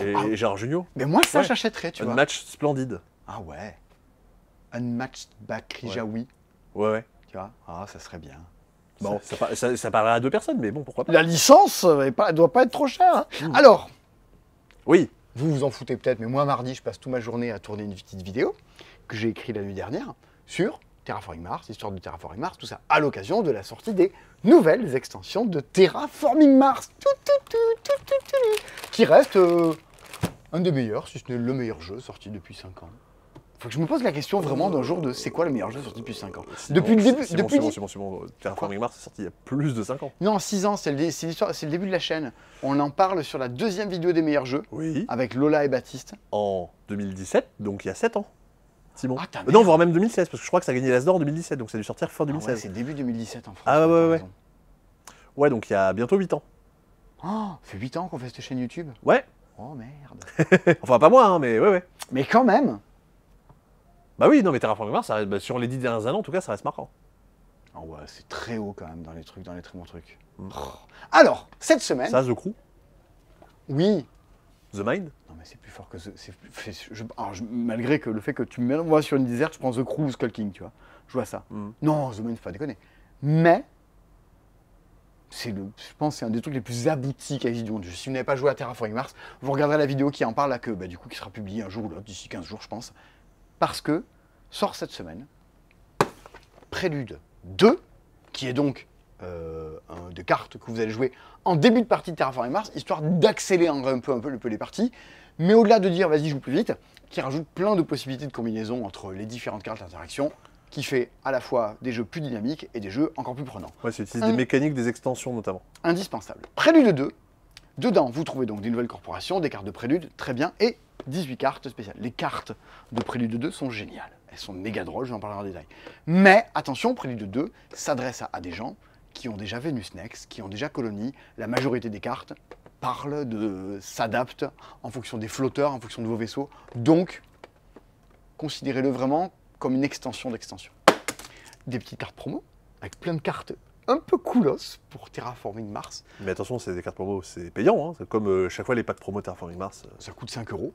et, ah. Gérard Junio. Mais moi, ça, j'achèterais, tu un match splendide. Ah ouais. Unmatched back Jaoui. Ouais, ouais. Tu vois Ah, ça serait bien. Bon, ça, ça, à deux personnes, mais bon, pourquoi pas. La licence ne doit pas être trop chère. Alors, oui. Vous vous en foutez peut-être, mais moi, mardi, je passe toute ma journée à tourner une petite vidéo que j'ai écrite la nuit dernière sur Terraforming Mars, histoire de Terraforming Mars, tout ça, à l'occasion de la sortie des nouvelles extensions de Terraforming Mars, qui reste un des meilleurs, si ce n'est le meilleur jeu sorti depuis cinq ans. Faut que je me pose la question vraiment d'un jour de c'est quoi le meilleur jeu sorti depuis 5 ans. depuis le début. bon, c'est bon, Terraforming Mars est sorti il y a plus de 5 ans. Non, 6 ans, c'est le, début de la chaîne. On en parle sur la deuxième vidéo des meilleurs jeux Oui. avec Lola et Baptiste. En 2017, donc il y a 7 ans. Simon. Ah, euh, non, voire même 2016, parce que je crois que ça a gagné l'Asdor en 2017, donc ça a dû sortir fin Ah 2016. c'est début 2017 en ah France. Ah ouais, ouais, ouais. ouais, donc il y a bientôt 8 ans. Oh, ça fait 8 ans qu'on fait cette chaîne YouTube. Ouais. Oh merde. Enfin, pas moi, hein, mais ouais, ouais. Mais quand même, bah oui, non, mais Terraforming Mars, bah, sur les dix dernières années, en tout cas, ça reste marquant. Oh ouais, c'est très haut quand même dans les trucs, dans les très bons trucs. Mm. Alors, cette semaine. Ça, The Crew Oui. The Mind Non, mais c'est plus fort que The. malgré que le fait que tu me vois sur une déserte, je prends The Crew ou Skull King, tu vois. Je vois ça. Mm. Non, The Mind, faut pas déconner. Mais. C'est le, je pense c'est un des trucs les plus aboutis qu'a du monde. Si vous n'avez pas joué à Terraforming Mars, vous regarderez la vidéo qui en parle là, que, bah, du coup, qui sera publiée un jour ou l'autre, d'ici 15 jours, je pense parce que sort cette semaine Prélude 2, qui est donc euh, de cartes que vous allez jouer en début de partie de Terraforming Mars, histoire d'accélérer un, peu, un, peu, les parties, mais au-delà de dire vas-y joue plus vite, qui rajoute plein de possibilités de combinaisons entre les différentes cartes d'interaction, qui fait à la fois des jeux plus dynamiques et des jeux encore plus prenants. Ouais, c'est des mécaniques, des extensions notamment. Indispensable. Prélude 2, Dedans, vous trouvez donc des nouvelles corporations, des cartes de prélude, très bien, et 18 cartes spéciales. Les cartes de Prélude 2 sont géniales. Elles sont méga drôles, je vais en parler en détail. Mais attention, Prélude 2 s'adresse à, des gens qui ont déjà Venus Next, qui ont déjà Colony. La majorité des cartes parlent de s'adaptent en fonction des flotteurs, en fonction de vos vaisseaux. Donc, considérez-le vraiment comme une extension d'extension. Des petites cartes promo avec plein de cartes un peu coolos pour Terraforming Mars. Mais attention, c'est des cartes promo, c'est payant. Hein. C'est comme euh, chaque fois les packs promo Terraforming Mars. Euh. Ça coûte 5 euros.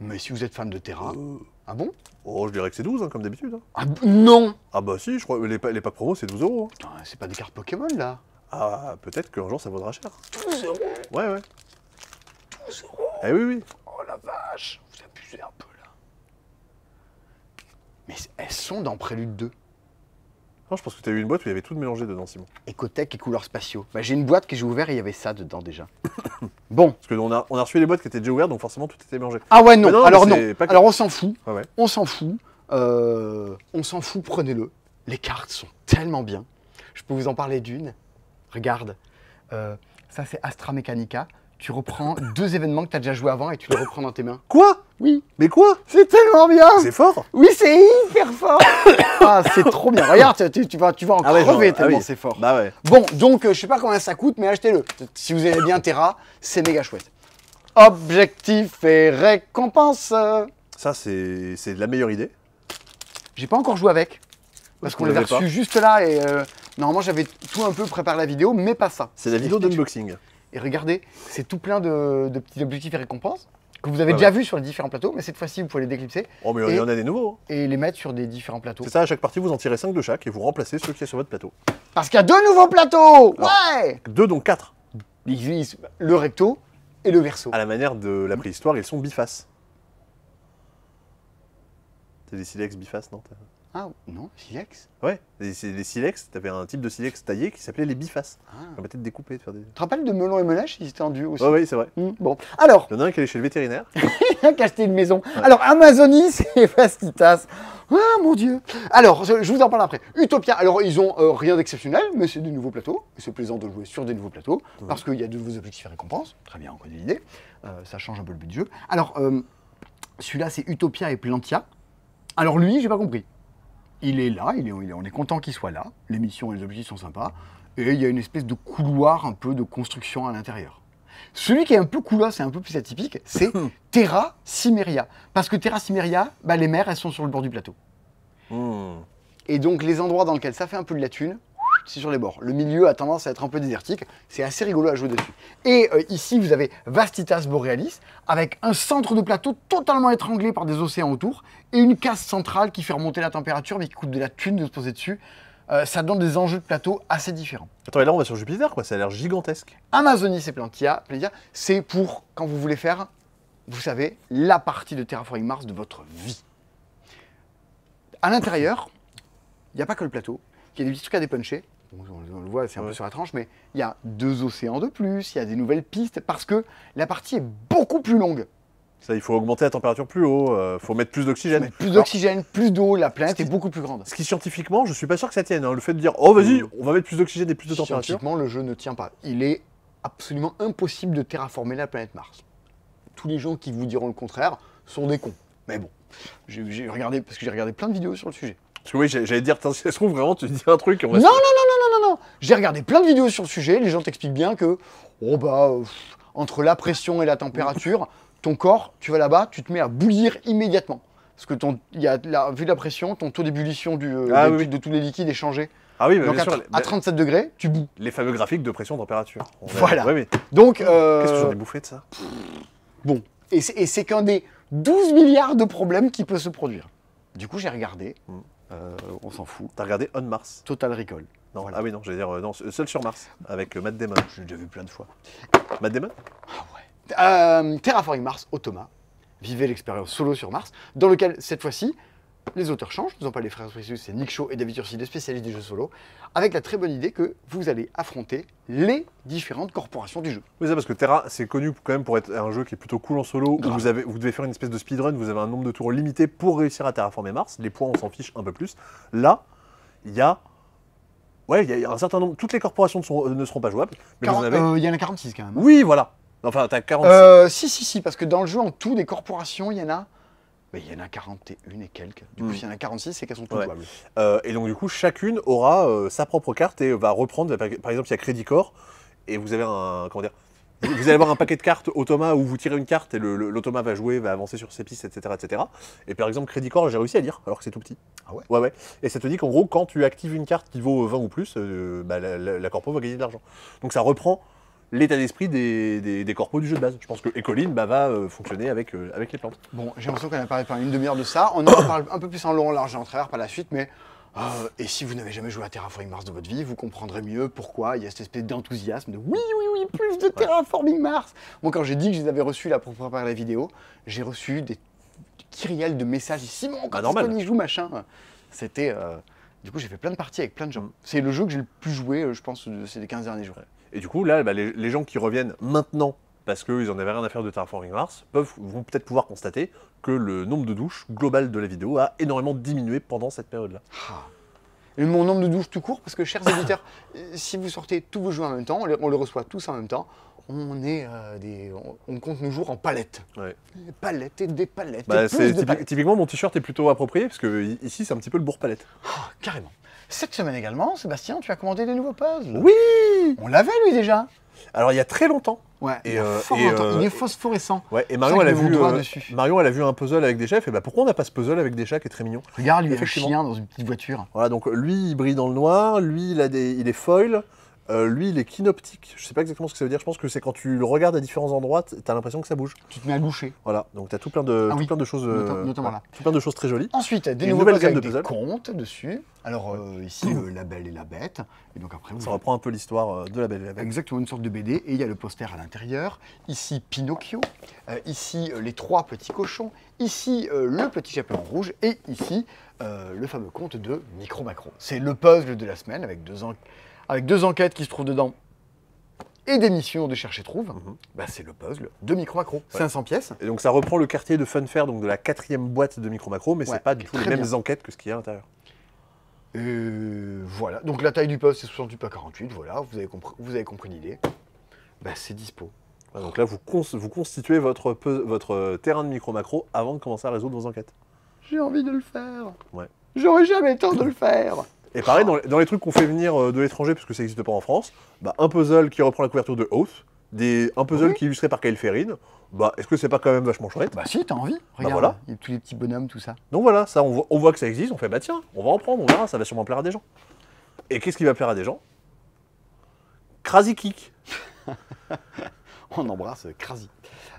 Mais si vous êtes fan de Terra. Euh. Ah bon Oh, je dirais que c'est 12, hein, comme d'habitude. Hein. Ah non Ah bah si, je crois les, les packs promo, c'est 12 euros. c'est pas des cartes Pokémon là Ah, peut-être qu'un jour ça vaudra cher. 12 euros Ouais, ouais. 12 euros Eh oui, oui. Oh la vache, vous abusez un peu là. Mais elles sont dans Prélude 2 je pense que tu as eu une boîte où il y avait tout mélangé dedans, Simon. Écotech et couleurs spatiaux. Bah, j'ai une boîte que j'ai ouverte et il y avait ça dedans déjà. bon. Parce qu'on a, on a reçu les boîtes qui étaient déjà ouvertes, donc forcément tout était mélangé. Ah ouais, non, alors non. Alors on s'en fout. On s'en fout. Euh, on s'en fout, prenez-le. Les cartes sont tellement bien. Je peux vous en parler d'une. Regarde. Euh, ça, c'est Astra Mechanica tu reprends deux événements que tu as déjà joué avant et tu les reprends dans tes mains. Quoi Oui. Mais quoi C'est tellement bien C'est fort Oui, c'est hyper fort Ah, c'est trop bien. Regarde, tu, vas, tu vas en ah ah c'est fort. Bah ouais. Bon, donc, euh, je sais pas combien ça coûte, mais achetez-le. Si vous aimez bien Terra, c'est méga chouette. Objectif et récompense Ça, c'est la meilleure idée. J'ai pas encore joué avec. Parce qu'on l'avait reçu juste là et euh, normalement j'avais tout un peu préparé la vidéo, mais pas ça. C'est la vidéo d'unboxing. Et regardez, c'est tout plein de, petits objectifs et récompenses que vous avez déjà vus sur les différents plateaux, mais cette fois-ci, vous pouvez les déclipser. Oh, mais il y en a des nouveaux. Hein. Et les mettre sur des différents plateaux. C'est ça, à chaque partie, vous en tirez 5 de chaque et vous remplacez ceux qui sont sur votre plateau. Parce qu'il y a deux nouveaux plateaux Ouais Deux, donc quatre. Le recto et le verso. À la manière de la préhistoire, ils sont bifaces. T'as des silex bifaces, non ah non, silex Ouais, c'est des silex, tu un type de silex taillé qui s'appelait les bifaces. Ah. peut-être découper. faire des... Tu te rappelles de melon et melèche Ils étaient en duo aussi. oui, c'est vrai. Hmm, bon, alors. Il y en a un qui chez le vétérinaire. Il a une maison. Alors, Amazonie, c'est Fastitas. Ah mon dieu Alors, je, vous en parle après. Utopia, alors ils ont euh, rien d'exceptionnel, mais c'est des nouveaux plateaux. C'est plaisant de jouer sur des nouveaux plateaux, parce qu'il y a de nouveaux objectifs et récompenses. Très bien, on connaît l'idée. Euh, ça change un peu le but du jeu. Alors, euh, celui-là, c'est Utopia et Plantia. Alors lui, j'ai pas compris il est là, il on est content qu'il soit là, Les missions et les objets sont sympas, et il y a une espèce de couloir un peu de construction à l'intérieur. Celui qui est un peu couloir, c'est un peu plus atypique, c'est Terra Cimmeria. Parce que Terra Cimmeria, bah, les mers, elles sont sur le bord du plateau. Hmm. Et donc les endroits dans lesquels ça fait un peu de la thune, c'est sur les bords. Le milieu a tendance à être un peu désertique, c'est assez rigolo à jouer dessus. Et euh, ici, vous avez Vastitas Borealis, avec un centre de plateau totalement étranglé par des océans autour, et une casse centrale qui fait remonter la température, mais qui coûte de la thune de se poser dessus. Euh, ça donne des enjeux de plateau assez différents. Attends, et là on va sur Jupiter, quoi, ça a l'air gigantesque. Amazonie c'est Plantia, Plantia c'est pour quand vous voulez faire, vous savez, la partie de Terraforming Mars de votre vie. À l'intérieur, il n'y a pas que le plateau, il y a des petits trucs à dépuncher, on, le voit, c'est un peu sur la tranche, mais il y a deux océans de plus, il y a des nouvelles pistes, parce que la partie est beaucoup plus longue. Ça, il faut augmenter la température plus haut, il euh, faut mettre plus d'oxygène. Plus d'oxygène, plus d'eau, la planète est, beaucoup plus grande. Ce qui scientifiquement, je suis pas sûr que ça tienne. Hein, le fait de dire, oh vas-y, mm. on va mettre plus d'oxygène et plus de température. Scientifiquement, le jeu ne tient pas. Il est absolument impossible de terraformer la planète Mars. Tous les gens qui vous diront le contraire sont des cons. Mais bon, j'ai regardé parce que j'ai regardé plein de vidéos sur le sujet oui, j'allais dire, si ça se trouve, vraiment, tu dis un truc. non, non, non, non, non, non, non. J'ai regardé plein de vidéos sur le sujet. Les gens t'expliquent bien que, oh bah, entre la pression et la température, ton corps, tu vas là-bas, tu te mets à bouillir immédiatement. Parce que ton, y a la, vu la pression, ton taux d'ébullition du, euh, ah de tous les liquides est changé. Ah oui, mais bien à, sûr, à, 37 degrés, tu boues. Les fameux graphiques de pression-température. Voilà. Donc. Euh, qu'est-ce que j'en ai bouffé de ça Bon. Et c'est qu'un des 12 milliards de problèmes qui peut se produire. Du coup, j'ai regardé. Mm. Euh, on s'en fout. T'as regardé On Mars Total Recall. Non, ah oui, non, je veux dire, euh, seul sur Mars, avec euh, Matt Damon. Je l'ai déjà vu plein de fois. Matt Damon Ah ouais. Terraforming Mars, Automa. Vivez l'expérience solo sur Mars, dans lequel, cette fois-ci, les auteurs changent, nous en pas les frères Precious, c'est Nick Shaw et David Ursi, les spécialistes des jeux solo, avec la très bonne idée que vous allez affronter les différentes corporations du jeu. Oui, ça parce que Terra, c'est connu quand même pour être un jeu qui est plutôt cool en solo, où vous, avez, vous devez faire une espèce de speedrun, vous avez un nombre de tours limité pour réussir à terraformer Mars, les points on s'en fiche un peu plus. Là, il y a Ouais, il y a un certain nombre. Toutes les corporations ne, euh, seront pas jouables. Euh, il y en a 46 quand même. Hein. Oui, voilà. Enfin, t'as 46. Euh, si, si, si, parce que dans le jeu, en tout, des corporations, il y en a il y en a 41 et quelques. Du hmm. coup, s'il y en a 46 c'est qu'elles sont tout euh, et donc, du coup, chacune aura euh, sa propre carte et va reprendre. Bah, par exemple, il y a Crédit et vous avez un. Comment dire vous allez avoir un paquet de cartes automa où vous tirez une carte et l'automa va jouer, va avancer sur ses pistes, etc. etc. Et par exemple, Crédit Corps, j'ai réussi à lire, alors que c'est tout petit. Ah ouais Ouais, ouais. Et ça te dit qu'en gros, quand tu actives une carte qui vaut 20 ou plus, euh, bah, la, Corpo va gagner de l'argent. Donc ça reprend l'état d'esprit des, des, corpos du jeu de base. Je pense que Ecoline bah, va euh, fonctionner avec, euh, avec les plantes. Bon, j'ai l'impression qu'on a parlé pendant une demi-heure de ça. On en parle un peu plus en long, en large et en travers par la suite, mais euh, et si vous n'avez jamais joué à Terraforming Mars de votre vie, vous comprendrez mieux pourquoi il y a cette espèce d'enthousiasme de oui, oui, oui, plus de Terraforming Mars. Moi, quand j'ai dit que je les avais reçus là pour préparer la vidéo, j'ai reçu des kyrielles de messages. Simon, quand bah, on y joue, machin. C'était. du coup, j'ai fait plein de parties avec plein de gens. Mm. C'est le jeu que j'ai le plus joué, je pense, ces 15 derniers jours. Et du coup, là, bah, les, gens qui reviennent maintenant parce qu'ils n'en avaient rien à faire de Terraforming Mars peuvent, vont peut-être pouvoir constater que le nombre de douches global de la vidéo a énormément diminué pendant cette période-là. Ah. Et mon nombre de douches tout court, parce que chers éditeurs, euh, si vous sortez tous vos jeux en même temps, on, les, le reçoit tous en même temps, on est euh, des, on, compte nos jours en palettes. palettes et des bah, palettes. Typiquement, mon t-shirt est plutôt approprié parce que ici, c'est un petit peu le bourg palette. Ah, carrément. Cette semaine également, Sébastien, tu as commandé des nouveaux puzzles. Oui On l'avait lui déjà alors il y a très longtemps. Ouais, et, il, euh, euh, est phosphorescent. Ouais, et Marion elle, a vu, euh, Marion, elle a vu un puzzle avec des chefs. Et bah pourquoi on n'a pas ce puzzle avec des chats qui est très mignon Regarde, lui, il un chien dans une petite voiture. Voilà, donc lui, il brille dans le noir. Lui, il, a des, il est foil. Euh, lui, il est kinoptique. Je ne sais pas exactement ce que ça veut dire. Je pense que c'est quand tu le regardes à différents endroits, tu as l'impression que ça bouge. Tu te mets à loucher. Voilà. Donc tu as tout plein de, ah tout plein de choses. Euh, tout plein de choses très jolies. Ensuite, des nouvelles de dessus. Alors euh, ici, La Belle et la Bête. Et donc après, ça reprend un peu l'histoire de La Belle et la Bête. Exactement, une sorte de BD. Et il y a le poster à l'intérieur. Ici, Pinocchio. ici, les trois petits cochons. Ici, le petit chaperon rouge. Et ici, le fameux conte de Micro Macro. C'est le puzzle de la semaine avec deux ans avec deux enquêtes qui se trouvent dedans et des missions de chercher trouve, mhm. bah c'est le puzzle de Micro Macro, 500 pièces. Et donc ça reprend le quartier de Funfair, donc de la quatrième boîte de Micro Macro, mais c'est pas du tout les mêmes enquêtes que ce qu'il y a à l'intérieur. Et euh, voilà, donc la taille du puzzle c'est 68 par 48, voilà, vous avez, compris, vous avez compris l'idée. Bah, c'est dispo. Ah, donc là, vous, vous constituez votre, votre euh, terrain de micro-macro avant de commencer à résoudre vos enquêtes. J'ai envie de le faire. Ouais. J'aurais jamais le temps de le faire. Et pareil, ah. dans, les trucs qu'on fait venir euh, de l'étranger, parce que ça n'existe pas en France, bah, un puzzle qui reprend la couverture de Oath, des, un puzzle qui est illustré par Kyle Ferrin, bah, est-ce que c'est pas quand même vachement chouette Bah si, t'as envie. Bah, Regarde, voilà. il y a tous les petits bonhommes, tout ça. Donc voilà, ça, on voit, que ça existe, on fait bah tiens, on va en prendre, on verra, ça va sûrement plaire à des gens. Et qu'est-ce qui va plaire à des gens Crazy Kick. on embrasse Crazy.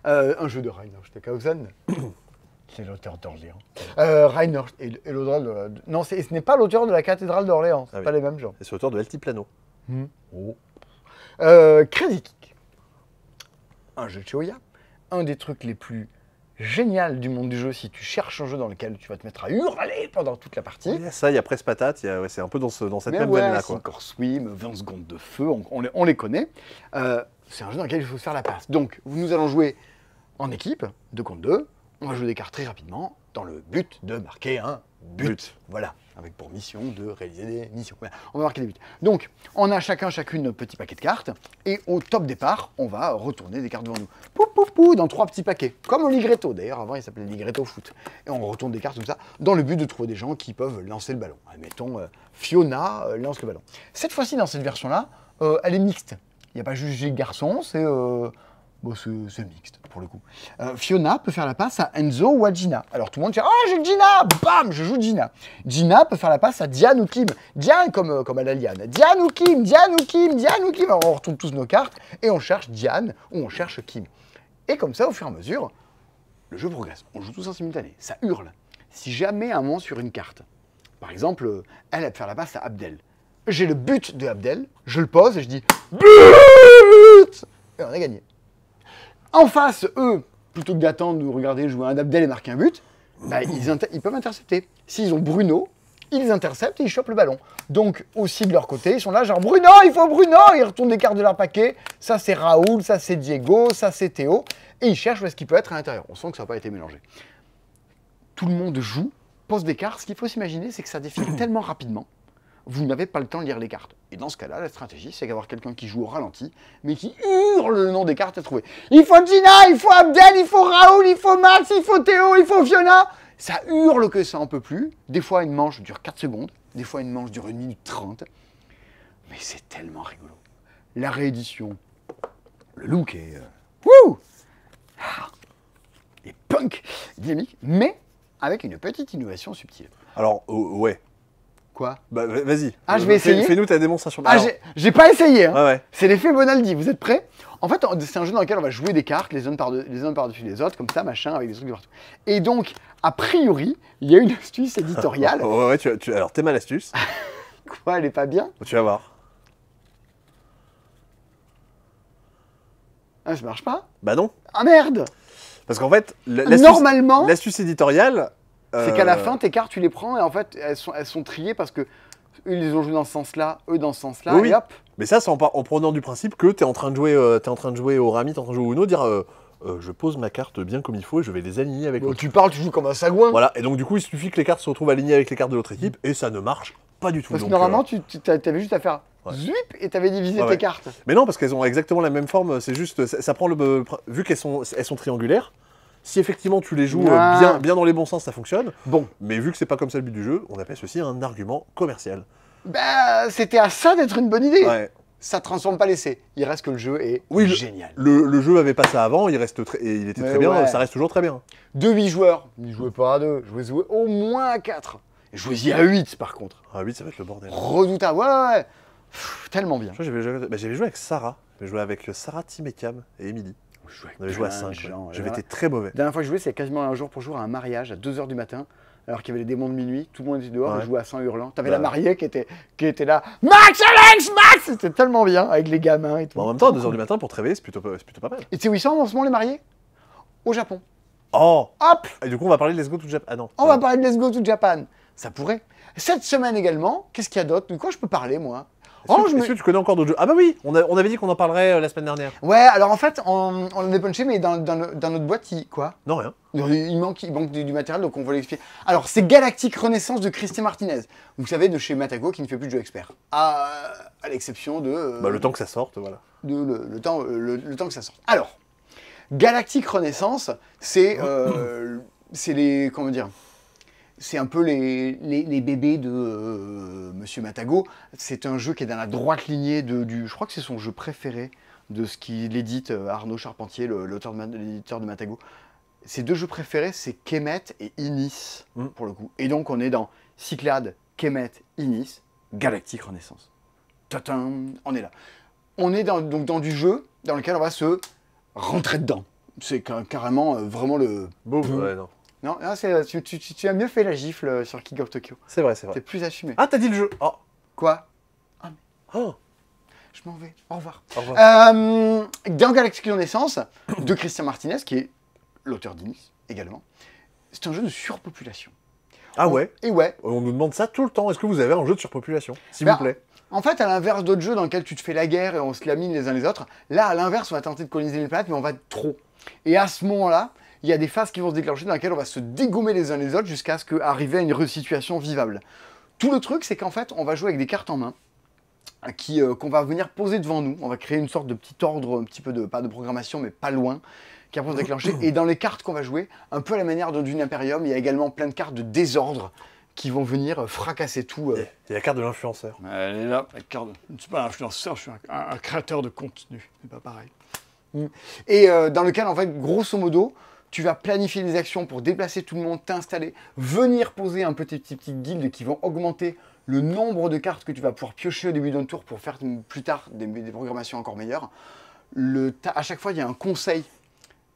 Euh, un jeu de j'étais hein, Stockhausen. C'est l'auteur d'Orléans. Euh, et, l'auteur de, Non, ce n'est pas l'auteur de la cathédrale d'Orléans. Ce Ah pas les mêmes gens. c'est l'auteur de Altiplano. Hmm. Oh. Euh, un jeu de Shoya. Un des trucs les plus géniaux du monde du jeu si tu cherches un jeu dans lequel tu vas te mettre à hurler pendant toute la partie. ça, il y a Presse Patate, c'est un peu dans, dans cette même veine-là. Encore Swim, 20 secondes de feu, on, les, connaît. Euh, c'est un jeu dans lequel il faut se faire la passe. Donc, nous allons jouer en équipe, 2 contre 2. On va jouer des cartes très rapidement dans le but de marquer un but. Voilà, avec pour mission de réaliser des missions. On va marquer des buts. Donc, on a chacun, chacune notre petit paquet de cartes. Et au top départ, on va retourner des cartes devant nous. Pou, pou, pou, dans trois petits paquets. Comme au Ligretto. D'ailleurs, avant, il s'appelait Ligretto Foot. Et on retourne des cartes comme ça, dans le but de trouver des gens qui peuvent lancer le ballon. Admettons, euh, Fiona euh, lance le ballon. Cette fois-ci, dans cette version-là, euh, elle est mixte. Il n'y a pas juste les garçons, c'est Bon, c'est mixte, pour le coup. Euh, Fiona peut faire la passe à Enzo ou à Gina. Alors tout le monde dit « Oh, j'ai Gina Bam Je joue Gina !» Gina peut faire la passe à Diane ou Kim. Diane, comme, euh, comme à la liane. Diane ou Kim Diane ou Kim Diane ou Kim Alors on retourne tous nos cartes et on cherche Diane ou on cherche Kim. Et comme ça, au fur et à mesure, le jeu progresse. On joue tous en simultané. Ça hurle. Si jamais un moment sur une carte, par exemple, euh, elle, a peut faire la passe à Abdel. J'ai le but de Abdel, je le pose et je dis « But !» Et on a gagné. En face, eux, plutôt que d'attendre de regarder jouer un Abdel et marquer un but, bah, ils, peuvent intercepter. S'ils ont Bruno, ils interceptent et ils chopent le ballon. Donc aussi de leur côté, ils sont là genre Bruno, il faut Bruno, ils retournent des cartes de leur paquet. Ça c'est Raoul, ça c'est Diego, ça c'est Théo, et ils cherchent ce qu'il peut être à l'intérieur. On sent que ça n'a pas été mélangé. Tout le monde joue, pose des cartes. Ce qu'il faut s'imaginer, c'est que ça défile tellement rapidement vous n'avez pas le temps de lire les cartes. Et dans ce cas-là, la stratégie, c'est d'avoir quelqu'un qui joue au ralenti, mais qui hurle le nom des cartes à trouver. Il faut Gina, il faut Abdel, il faut Raoul, il faut Max, il faut Théo, il faut Fiona Ça hurle que ça ne peut plus. Des fois, une manche dure 4 secondes, des fois, une manche dure 1 minute 30. Mais c'est tellement rigolo. La réédition, le look est... Euh, wouh ah! Et punk, dynamique, mais avec une petite innovation subtile. Alors, oh, ouais, Quoi Bah vas-y. Ah, je vais essayer. Fais-nous ta démonstration. Ah, j'ai pas essayé. Hein. ouais. C'est l'effet Bonaldi. Vous êtes prêts En fait, c'est un jeu dans lequel on va jouer des cartes, les unes par-dessus les, dessus les, autres, comme ça, machin, avec des trucs partout. Et donc, a priori, il y a une astuce éditoriale. ouais, ouais, tu, tu... alors mal astuce Quoi, elle est pas bien Tu vas voir. Ah, ça marche pas Bah non. Ah merde Parce qu'en fait, normalement, l'astuce éditoriale, c'est qu'à la euh. fin, tes cartes, tu les prends et en fait, elles sont, triées parce que ils ils ont joué dans ce sens-là, eux dans ce sens-là, et hop. Mais ça, c'est en, en, prenant du principe que tu es, en train de jouer, euh, en train de jouer au Rami, tu en train de jouer au Uno, dire euh, je pose ma carte bien comme il faut et je vais les aligner avec Tu parles, tu joues comme un sagouin. Voilà, et donc du coup, il suffit que les cartes se retrouvent alignées avec les cartes de l'autre équipe et ça ne marche pas du tout. Parce que normalement, tu avais juste à faire zip Zup et t'avais divisé tes cartes. Mais non, parce qu'elles ont exactement la même forme. C'est juste, ça prend le vu qu'elles sont, elles sont triangulaires. Si effectivement tu les joues euh, ah. bien, dans les bons sens, ça fonctionne. Bon. Mais vu que c'est pas comme ça le but du jeu, on appelle ceci un argument commercial. Bah, c'était à ça d'être une bonne idée. Ouais. Ça transforme pas l'essai. Il reste que le jeu est génial. Le, jeu avait pas ça avant, il, reste et il était très bien, ça reste toujours très bien. Deux 8 joueurs, ne jouez pas à je voulais jouer au moins à quatre. Jouez-y à 8 par contre. À ah, 8, ça va être le bordel. Redoutable, ouais, ouais, tellement bien. Bah, j'avais joué, avec Sarah. J'avais joué avec Sarah Timekam et Emily à 5. Gens, J'avais été très mauvais. La dernière fois que je jouais, c'est quasiment un jour pour jour à un mariage à 2h du matin. Alors qu'il y avait les démons de minuit, tout le monde était dehors, on jouait à 100 hurlant. T'avais la bah. mariée qui était, qui était là, Max Alex, Max C'était tellement bien avec les gamins et tout. en même temps, à 2h du matin pour te c'est plutôt, pas mal. Et tu sais où ils sont en ce moment les mariés Au Japon. Oh Hop Et du coup, on va parler de Let's Go to Japan. Ah non. On va parler de Let's Go to Japan. Ça pourrait. Cette semaine également, qu'est-ce qu'il y a d'autre De quoi je peux parler, moi oh, que, tu connais encore d'autres jeux Ah bah oui, on, avait dit qu'on en parlerait euh, la semaine dernière. Ouais, alors en fait, on, l'a l'avait punché, mais dans, notre boîte, il... quoi Non, rien. Il manque, manque du, matériel, donc on va l'expliquer. Alors, c'est Galactique Renaissance de Christian Martinez. Vous savez, de chez Matago, qui ne fait plus de jeux experts. À, l'exception de... Euh, bah, le temps que ça sorte, voilà. le, temps, euh, temps que ça sorte. Alors, Galactique Renaissance, c'est... c'est les... Comment dire c'est un peu les, bébés de euh, Monsieur Matago. C'est un jeu qui est dans la droite lignée de, du. Je crois que c'est son jeu préféré de ce qu'il édite euh, Arnaud Charpentier, l'auteur de, l'éditeur de Matago. Ses deux jeux préférés, c'est Kemet et Inis, mm. pour le coup. Et donc, on est dans Cyclade, Kemet, Inis, Galactique Renaissance. Tadam, on est là. On est donc dans du jeu dans lequel on va se rentrer dedans. C'est carrément euh, vraiment le. beau ouais, non. Non, tu, as mieux fait la gifle euh, sur King of Tokyo. C'est vrai, c'est vrai. T'es plus assumé. Ah, t'as dit le jeu Oh Quoi ah, Oh Je m'en vais. Au revoir. Au revoir. Euh, de Naissance de Christian Martinez, qui est l'auteur d'Innis, également. C'est un jeu de surpopulation. Ah ouais Et ouais. On nous demande ça tout le temps. Est-ce que vous avez un jeu de surpopulation S'il ben, vous plaît. En fait, à l'inverse d'autres jeux dans lesquels tu te fais la guerre et on se lamine les uns les autres, là, à l'inverse, on va tenter de coloniser les planètes, mais on va trop. Et à ce moment-là, il y a des phases qui vont se déclencher dans lesquelles on va se dégommer les uns les autres jusqu'à ce qu'arriver à une situation vivable. Tout le truc, c'est qu'en fait, on va jouer avec des cartes en main euh, qu'on va venir poser devant nous. On va créer une sorte de petit ordre, un petit peu de, pas de programmation, mais pas loin, qui va se déclencher. Et dans les cartes qu'on va jouer, un peu à la manière d'une Imperium, il y a également plein de cartes de désordre qui vont venir euh, fracasser tout. Euh. Il y a la carte de l'influenceur. Elle est là, Je ne suis pas un influenceur, je suis un, créateur de contenu. C'est pas pareil. Et dans lequel, en fait, grosso modo, tu vas planifier des actions pour déplacer tout le monde, t'installer, venir poser un petit petit petit guild qui vont augmenter le nombre de cartes que tu vas pouvoir piocher au début d'un tour pour faire plus tard des, programmations encore meilleures. Le, à chaque fois, il y a un conseil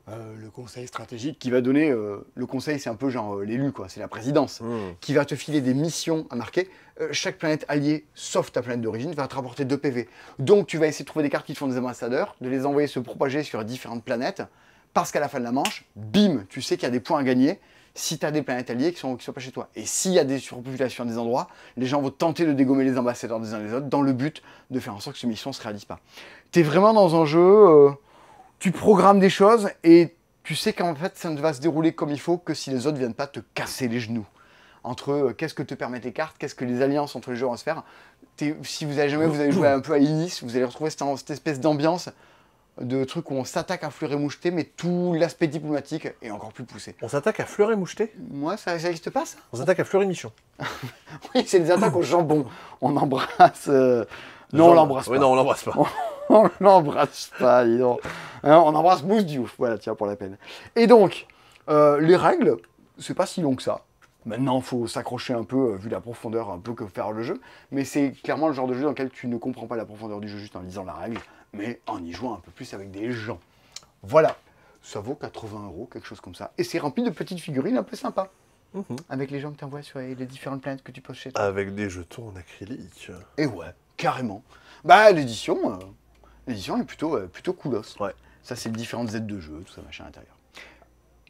euh, le conseil stratégique qui va donner. Euh, le conseil, c'est un peu genre euh, l'élu, quoi, c'est la présidence, hmm. qui va te filer des missions à marquer. chaque planète alliée, sauf ta planète d'origine, va te rapporter 2 PV. Donc tu vas essayer de trouver des cartes qui te font des ambassadeurs, de les envoyer se propager sur différentes planètes parce qu'à la fin de la manche, bim, tu sais qu'il y a des points à gagner si tu as des planètes alliées qui ne sont, pas chez toi. Et s'il y a des surpopulations à des endroits, les gens vont tenter de dégommer les ambassadeurs des uns des autres dans le but de faire en sorte que ces missions ne se réalisent pas. Tu es vraiment dans un jeu, euh, tu programmes des choses et tu sais qu'en fait ça ne va se dérouler comme il faut que si les autres ne viennent pas te casser les genoux. Entre euh, qu'est-ce que te permettent les cartes, qu'est-ce que les alliances entre les joueurs vont se faire. Si vous avez jamais vous avez joué un peu à Inis, vous allez retrouver cette espèce d'ambiance de trucs où on s'attaque à fleur et moucheté, mais tout l'aspect diplomatique est encore plus poussé. On s'attaque à fleur et moucheté Moi, ça n'existe pas, ça On s'attaque à fleur et michon. oui, c'est des attaques au jambon. On embrasse. Euh, non, on l'embrasse oui, non, on l'embrasse pas. on l'embrasse pas, dis donc. Hein, on embrasse Mousse ouf, voilà, tiens, pour la peine. Et donc, euh, les règles, c'est pas si long que ça. Maintenant, il faut s'accrocher un peu, euh, vu la profondeur un peu que faire le jeu. Mais c'est clairement le genre de jeu dans lequel tu ne comprends pas la profondeur du jeu juste en lisant la règle, mais en y jouant un peu plus avec des gens. Voilà, ça vaut 80 euros, quelque chose comme ça. Et c'est rempli de petites figurines un peu sympas. Mhm. Avec les gens que tu envoies sur les différentes planètes que tu poses chez toi. Avec des jetons en acrylique. Et ouais, carrément. Bah, l'édition, euh, l'édition est plutôt, euh, plutôt Ouais. Ça, c'est différentes aides de jeu, tout ça, machin à l'intérieur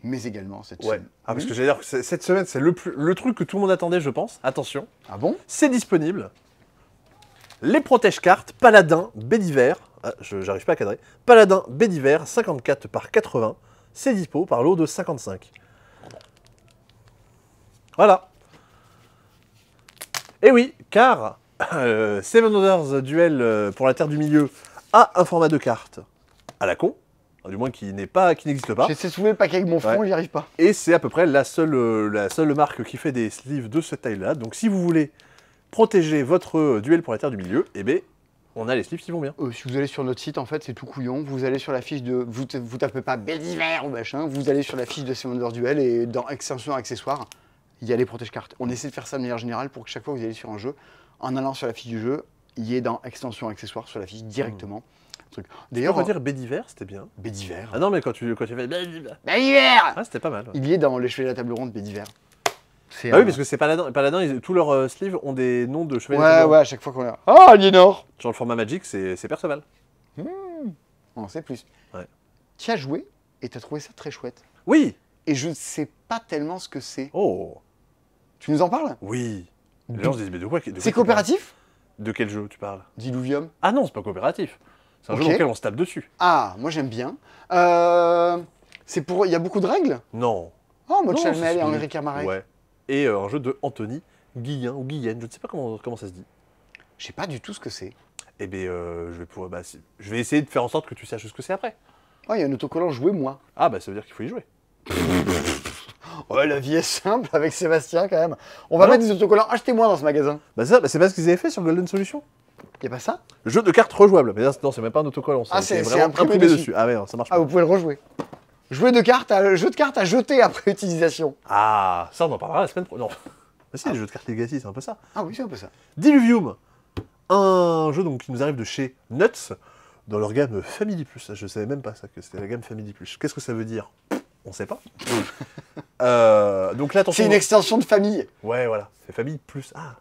mais également cette semaine. Ah, parce mmh. que j'allais dire que cette semaine, c'est le, truc que tout le monde attendait, je pense. Attention. Ah bon C'est disponible. Les protège cartes Paladin, Bédiver. Ah, je j'arrive pas à cadrer. Paladin, Bédiver, 54 par 80. C'est dispo par lot de 55. Voilà. Et eh oui, car euh, Seven Others Duel euh, pour la Terre du Milieu a un format de carte à la con, du moins qui n'est pas, qui n'existe pas. J'essaie de soulever le paquet avec mon front, j'y arrive pas. Et c'est à peu près euh, la seule, marque qui fait des sleeves de cette taille-là. Donc si vous voulez protéger votre duel pour la Terre du milieu, eh bien, on a les sleeves qui vont bien. Euh, si vous allez sur notre site, en fait, c'est tout couillon. Vous allez sur la fiche de. Vous, tapez pas Bédiver ou machin. Vous allez sur la fiche de Commander Duel et dans Extension Accessoires, il y a les protège-cartes. On essaie de faire ça de manière générale pour que chaque fois que vous allez sur un jeu, en allant sur la fiche du jeu, il y ait dans Extension Accessoires sur la fiche directement truc. D'ailleurs, on va dire Bédiver, c'était bien. Bédiver. Ah non, mais quand tu, fais Bédiver. Bédiver Ah, c'était pas mal. Il y est dans les cheveux de la table ronde, Bédiver. Ah oui, parce que c'est Paladin. tous leurs euh, sleeves ont des noms de chevaliers. Ouais, de ouais, à chaque fois qu'on a. Ah, oh, Genre le format Magic, c'est Perceval. Hmm... On sait plus. Ouais. Tu as joué et tu as trouvé ça très chouette. Oui Et je ne sais pas tellement ce que c'est. Oh Tu nous en parles Oui. Les gens se disent, mais de quoi, C'est coopératif de quel jeu tu parles Diluvium. Ah non, c'est pas coopératif. C'est un jeu auquel on se tape dessus. Ah, moi j'aime bien. Euh, c'est pour, il y a beaucoup de règles. Non. Oh, mode Chalmel et Henri Camaret. Ouais. Et euh, un jeu de Anthony Guillen ou Guillen, je ne sais pas comment, comment ça se dit. Je sais pas du tout ce que c'est. Eh bien, euh, je, vais pouvoir, bah, je vais essayer de faire en sorte que tu saches ce que c'est après. Oh, il y a un autocollant joué moi. Ah, bah ça veut dire qu'il faut y jouer. ouais, oh, la vie est simple avec Sébastien quand même. On va ah mettre des autocollants achetez-moi dans ce magasin. Bah ça, bah, c'est pas ce qu'ils avaient fait sur Golden Solution. Il n'y a pas ça Jeu de cartes rejouable. Mais non, c'est même pas un autocollant. Ah, c'est vraiment imprimé, imprimé dessus. dessus. Ah, ouais, ça marche. Ah, vous pouvez le rejouer. Jouer de cartes à, jeu de cartes à jeter après utilisation. Ah, ça, on en parlera la semaine prochaine. Non. Mais si, ah. les jeux de cartes Legacy, c'est un peu ça. Ah oui, c'est un peu ça. Diluvium, un jeu donc, qui nous arrive de chez Nuts, dans leur gamme Family Plus. Ah, je ne savais même pas ça, que c'était la gamme Family Plus. Qu'est-ce que ça veut dire On ne sait pas. Euh, donc là, attention. C'est une extension de famille. Ouais, voilà. C'est Family Plus. Ah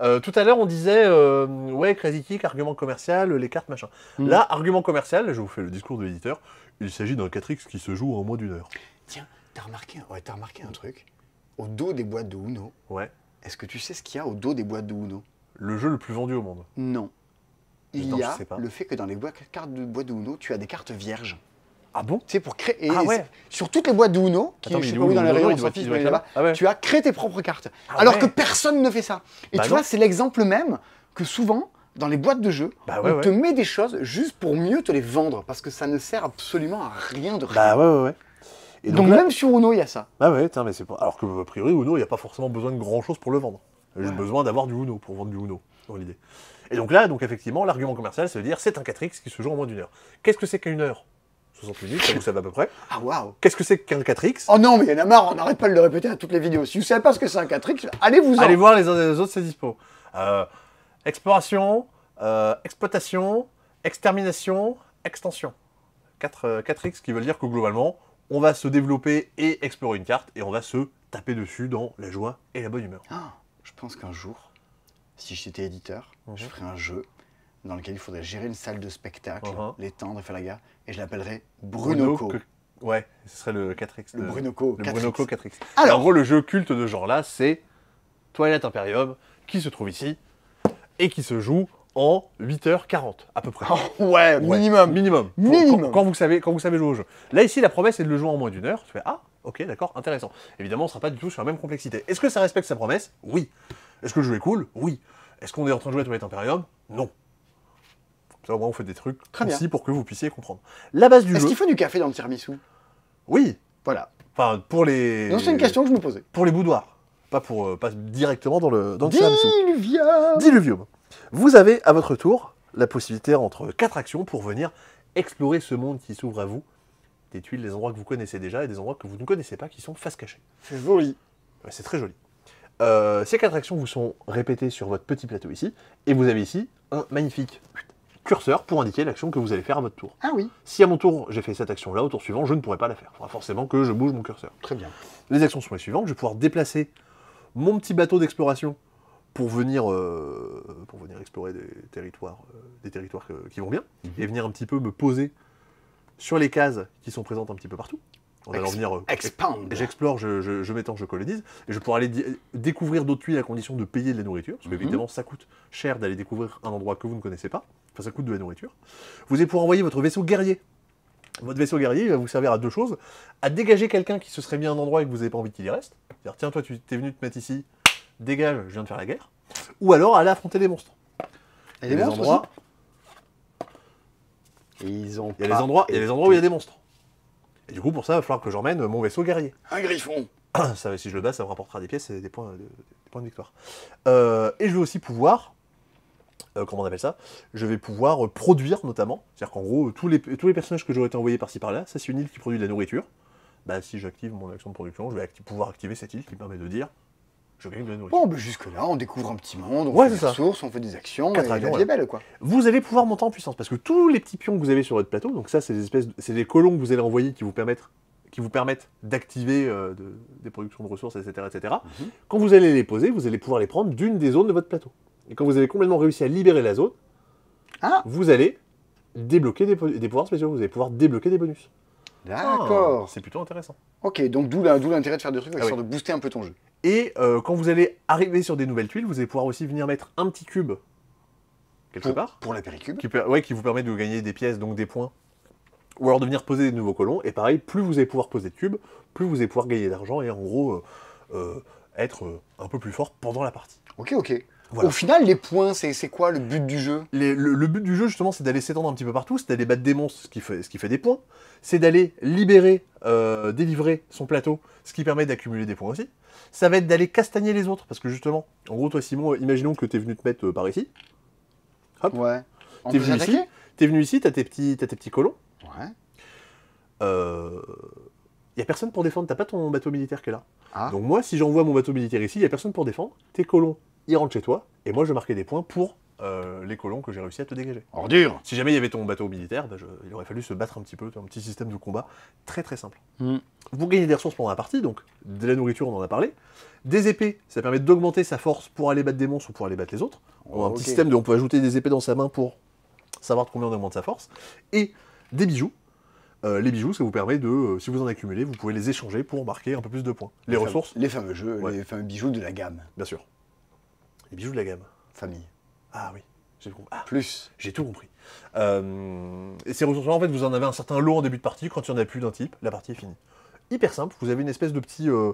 euh, tout à l'heure, on disait, euh, ouais, Crazy Kick, argument commercial, les cartes, machin. Mm. Là, argument commercial, je vous fais le discours de l'éditeur, il s'agit d'un 4 qui se joue en moins d'une heure. Tiens, t'as remarqué, ouais, remarqué un truc Au dos des boîtes de Uno, ouais. est-ce que tu sais ce qu'il y a au dos des boîtes de Uno Le jeu le plus vendu au monde Non. Il y a le fait que dans les boîtes, cartes de boîtes de Uno, tu as des cartes vierges. Ah bon Tu sais, pour créer. Ah sur toutes les boîtes de Uno, qui dans les rayons, là-bas, ah tu as créé tes propres cartes. Ah alors que personne ne fait ça. Et bah tu vois, c'est l'exemple même que souvent, dans les boîtes de jeux, bah on te met des choses juste pour mieux te les vendre, parce que ça ne sert absolument à rien de bah rien. Bah ouais, ouais, ouais. Et donc, même sur Uno, il y a ça. Bah ouais, tiens, mais c'est pas... Alors que, a priori, Uno, il n'y a pas forcément besoin de grand-chose pour le vendre. J'ai besoin d'avoir du Uno pour vendre du Uno, dans l'idée. Et donc là, donc effectivement, l'argument commercial, ça veut dire c'est un 4X qui se joue en moins d'une heure. Qu'est-ce que c'est qu'une heure vous savez à peu près. Ah waouh Qu'est-ce que c'est qu'un 4X Oh non, mais il y en a marre, on n'arrête pas de le répéter à toutes les vidéos. Si vous ne savez pas ce que c'est un 4X, allez vous en. Allez voir les uns et les autres, c'est dispo. Euh, exploration, euh, exploitation, extermination, extension. 4, euh, x qui veut dire que globalement, on va se développer et explorer une carte et on va se taper dessus dans la joie et la bonne humeur. Ah, je pense qu'un jour, si j'étais éditeur, je mhm. ferais un jeu dans lequel il faudrait gérer une salle de spectacle, uh-huh. l'étendre et faire la gare. Et je l'appellerais Bruno, Ouais, ce serait le 4X. Le Bruno Le 4 Bruno 4X. Alors, en gros, le jeu culte de genre là, c'est Toilette Imperium, qui se trouve ici, et qui se joue en 8h40 à peu près. ouais, minimum. Minimum. Quand, vous savez, quand vous savez jouer au jeu. Là, ici, la promesse est de le jouer en moins d'une heure. Tu fais Ah, ok, d'accord, intéressant. Évidemment, on ne sera pas du tout sur la même complexité. Est-ce que ça respecte sa promesse Oui. Est-ce que le jeu est cool Oui. Est-ce qu'on est en train de jouer à Toilette Imperium Non au moins, on fait des trucs Très bien. pour que vous puissiez comprendre. La base du Est-ce qu'il faut du café dans le tiramisu Oui. Voilà. Enfin, pour les. Non, c'est une question que je me posais. Pour les boudoirs. Pas, pour, euh, pas directement dans le, dans le tiramisu. Diluvium Diluvium. Vous avez à votre tour la possibilité entre quatre actions pour venir explorer ce monde qui s'ouvre à vous. Des tuiles, des endroits que vous connaissez déjà et des endroits que vous ne connaissez pas qui sont face cachée. C'est joli. C'est très joli. Euh, ces quatre actions vous sont répétées sur votre petit plateau ici, et vous avez ici un magnifique curseur pour indiquer l'action que vous allez faire à votre tour. Ah oui. Si à mon tour j'ai fait cette action-là, au tour suivant, je ne pourrais pas la faire. Il faudra forcément que je bouge mon curseur. Très bien. Les actions sont les suivantes. Je vais pouvoir déplacer mon petit bateau d'exploration pour venir, euh, pour venir explorer des territoires, euh, des territoires qui vont bien, mhm. et venir un petit peu me poser sur les cases qui sont présentes un petit peu partout. on allant venir. Euh, expand. J'explore, je, m'étends, je colonise. Et je pourrai aller découvrir d'autres tuiles à condition de payer de la nourriture, parce qu'évidemment, mhm. ça coûte cher d'aller découvrir un endroit que vous ne connaissez pas. Enfin, ça coûte de la nourriture. Vous allez pouvoir envoyer votre vaisseau guerrier. Votre vaisseau guerrier va vous servir à deux choses. À dégager quelqu'un qui se serait mis à un endroit et que vous n'avez pas envie qu'il y reste. C'est-à-dire, tiens, toi, tu t'es venu te mettre ici, dégage, je viens de faire la guerre. Ou alors aller affronter des monstres. Et les endroits. il y a des endroits, il les endroits où il y a des monstres. Et du coup, pour ça, il va falloir que j'emmène mon vaisseau guerrier. Un griffon ça, Si je le bats, ça me rapportera des pièces et des points, de victoire. Euh, et je vais aussi pouvoir euh, comment on appelle ça, je vais pouvoir euh, produire notamment. C'est-à-dire qu'en gros, tous les, tous les personnages que j'aurais été envoyés par-ci par-là, ça c'est une île qui produit de la nourriture. Bah, si j'active mon action de production, je vais pouvoir activer cette île qui permet de dire je gagne de la nourriture. Bon, bah, jusque-là, on découvre un petit monde, on fait des ressources, on fait des actions, quoi. Vous allez pouvoir monter en puissance, parce que tous les petits pions que vous avez sur votre plateau, donc ça, c'est des espèces, c'est des colons que vous allez envoyer qui vous permettent qui vous permettent d'activer euh, des productions de ressources, etc. etc. Mhm. Quand vous allez les poser, vous allez pouvoir les prendre d'une des zones de votre plateau. Et quand vous avez complètement réussi à libérer la zone, ah. vous allez débloquer des, pouvoirs spéciaux. Vous allez pouvoir débloquer des bonus. D'accord. Ah, c'est plutôt intéressant. Ok, donc d'où l'intérêt de faire des trucs, c'est ah de booster un peu ton jeu. Et euh, quand vous allez arriver sur des nouvelles tuiles, vous allez pouvoir aussi venir mettre un petit cube quelque part. Pour la péricube. Qui, qui vous permet de gagner des pièces, donc des points. Ou alors de venir poser des nouveaux colons. Et pareil, plus vous allez pouvoir poser de cubes, plus vous allez pouvoir gagner d'argent et en gros euh, euh, être un peu plus fort pendant la partie. Ok, ok. Au final, les points, c'est quoi le but du jeu le, but du jeu, justement, c'est d'aller s'étendre un petit peu partout, c'est d'aller battre des monstres, ce qui fait, ce fait des points, c'est d'aller libérer, euh, délivrer son plateau, ce qui permet d'accumuler des points aussi. Ça va être d'aller castagner les autres, parce que justement, en gros, toi, Simon, euh, imaginons que tu es venu te mettre euh, par ici. Hop. Ouais. T'es venu, ici, es venu ici, t'as tes petits, as tes petits colons. Ouais. Il n'y a personne pour défendre, t'as pas ton bateau militaire qui est là. Ah. Donc moi, si j'envoie mon bateau militaire ici, il n'y a personne pour défendre. Tes colons, il rentre chez toi, et moi je marquais des points pour euh, les colons que j'ai réussi à te dégager. Ordure Si jamais il y avait ton bateau militaire, bah, il aurait fallu se battre un petit peu, un petit système de combat très très simple. Hmm. Vous gagnez des ressources pendant la partie, donc de la nourriture on en a parlé. Des épées, ça permet d'augmenter sa force pour aller battre des monstres ou pour aller battre les autres. On a un petit système de on peut ajouter des épées dans sa main pour savoir de combien on augmente sa force. Et des bijoux. Euh, les bijoux, ça vous permet de, euh, si vous en accumulez, vous pouvez les échanger pour marquer un peu plus de points. Les, ressources. Les fameux jeux, les fameux bijoux de la gamme. Bien sûr bijoux de la gamme. Famille. Ah oui. Ah, plus. J'ai tout compris. Euh, et ces ressources-là, en fait, vous en avez un certain lot en début de partie. Quand il n'y en a plus d'un type, la partie est finie. Hyper simple. Vous avez une espèce de petit euh,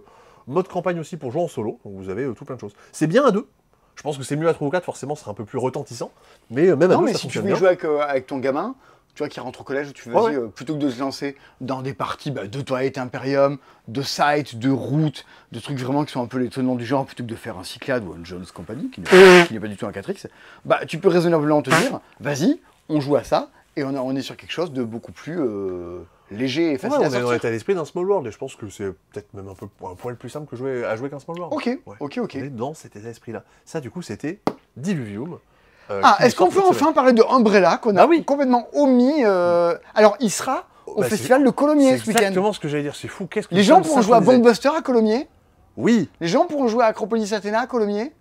mode campagne aussi pour jouer en solo. Donc vous avez euh, tout plein de choses. C'est bien à deux. Je pense que c'est mieux à trois ou quatre. forcément, ce sera un peu plus retentissant. Mais même à deux, mais si tu veux jouer avec, ton gamin, tu vois, qui rentre au collège, où tu vas dire euh, plutôt que de se lancer dans des parties bah, de Twilight Imperium, de site, de Route, de trucs vraiment qui sont un peu les tenants du genre, plutôt que de faire un Cyclade ou un Jones Company, qui n'est pas euh. du tout un 4X, bah, tu peux raisonnablement te dire, vas-y, on joue à ça, et on, est sur quelque chose de beaucoup plus euh, léger et facile à On est dans l'état d'esprit d'un small world et je pense que c'est peut-être même un peu un le plus simple que jouer à jouer qu'un small world. Ok, ok, ok. On est dans cet état d'esprit là. Ça du coup c'était Diluvium euh, ah, est-ce qu'on peut enfin parler de Umbrella qu'on a ah complètement omis euh, Alors, il sera au bah, festival de Colomiers ce week-end. Exactement ce que j'allais dire, c'est fou. que Les gens pourront jouer à Buster à Colomiers Oui. Les gens pourront jouer à Acropolis Athena à Colomiers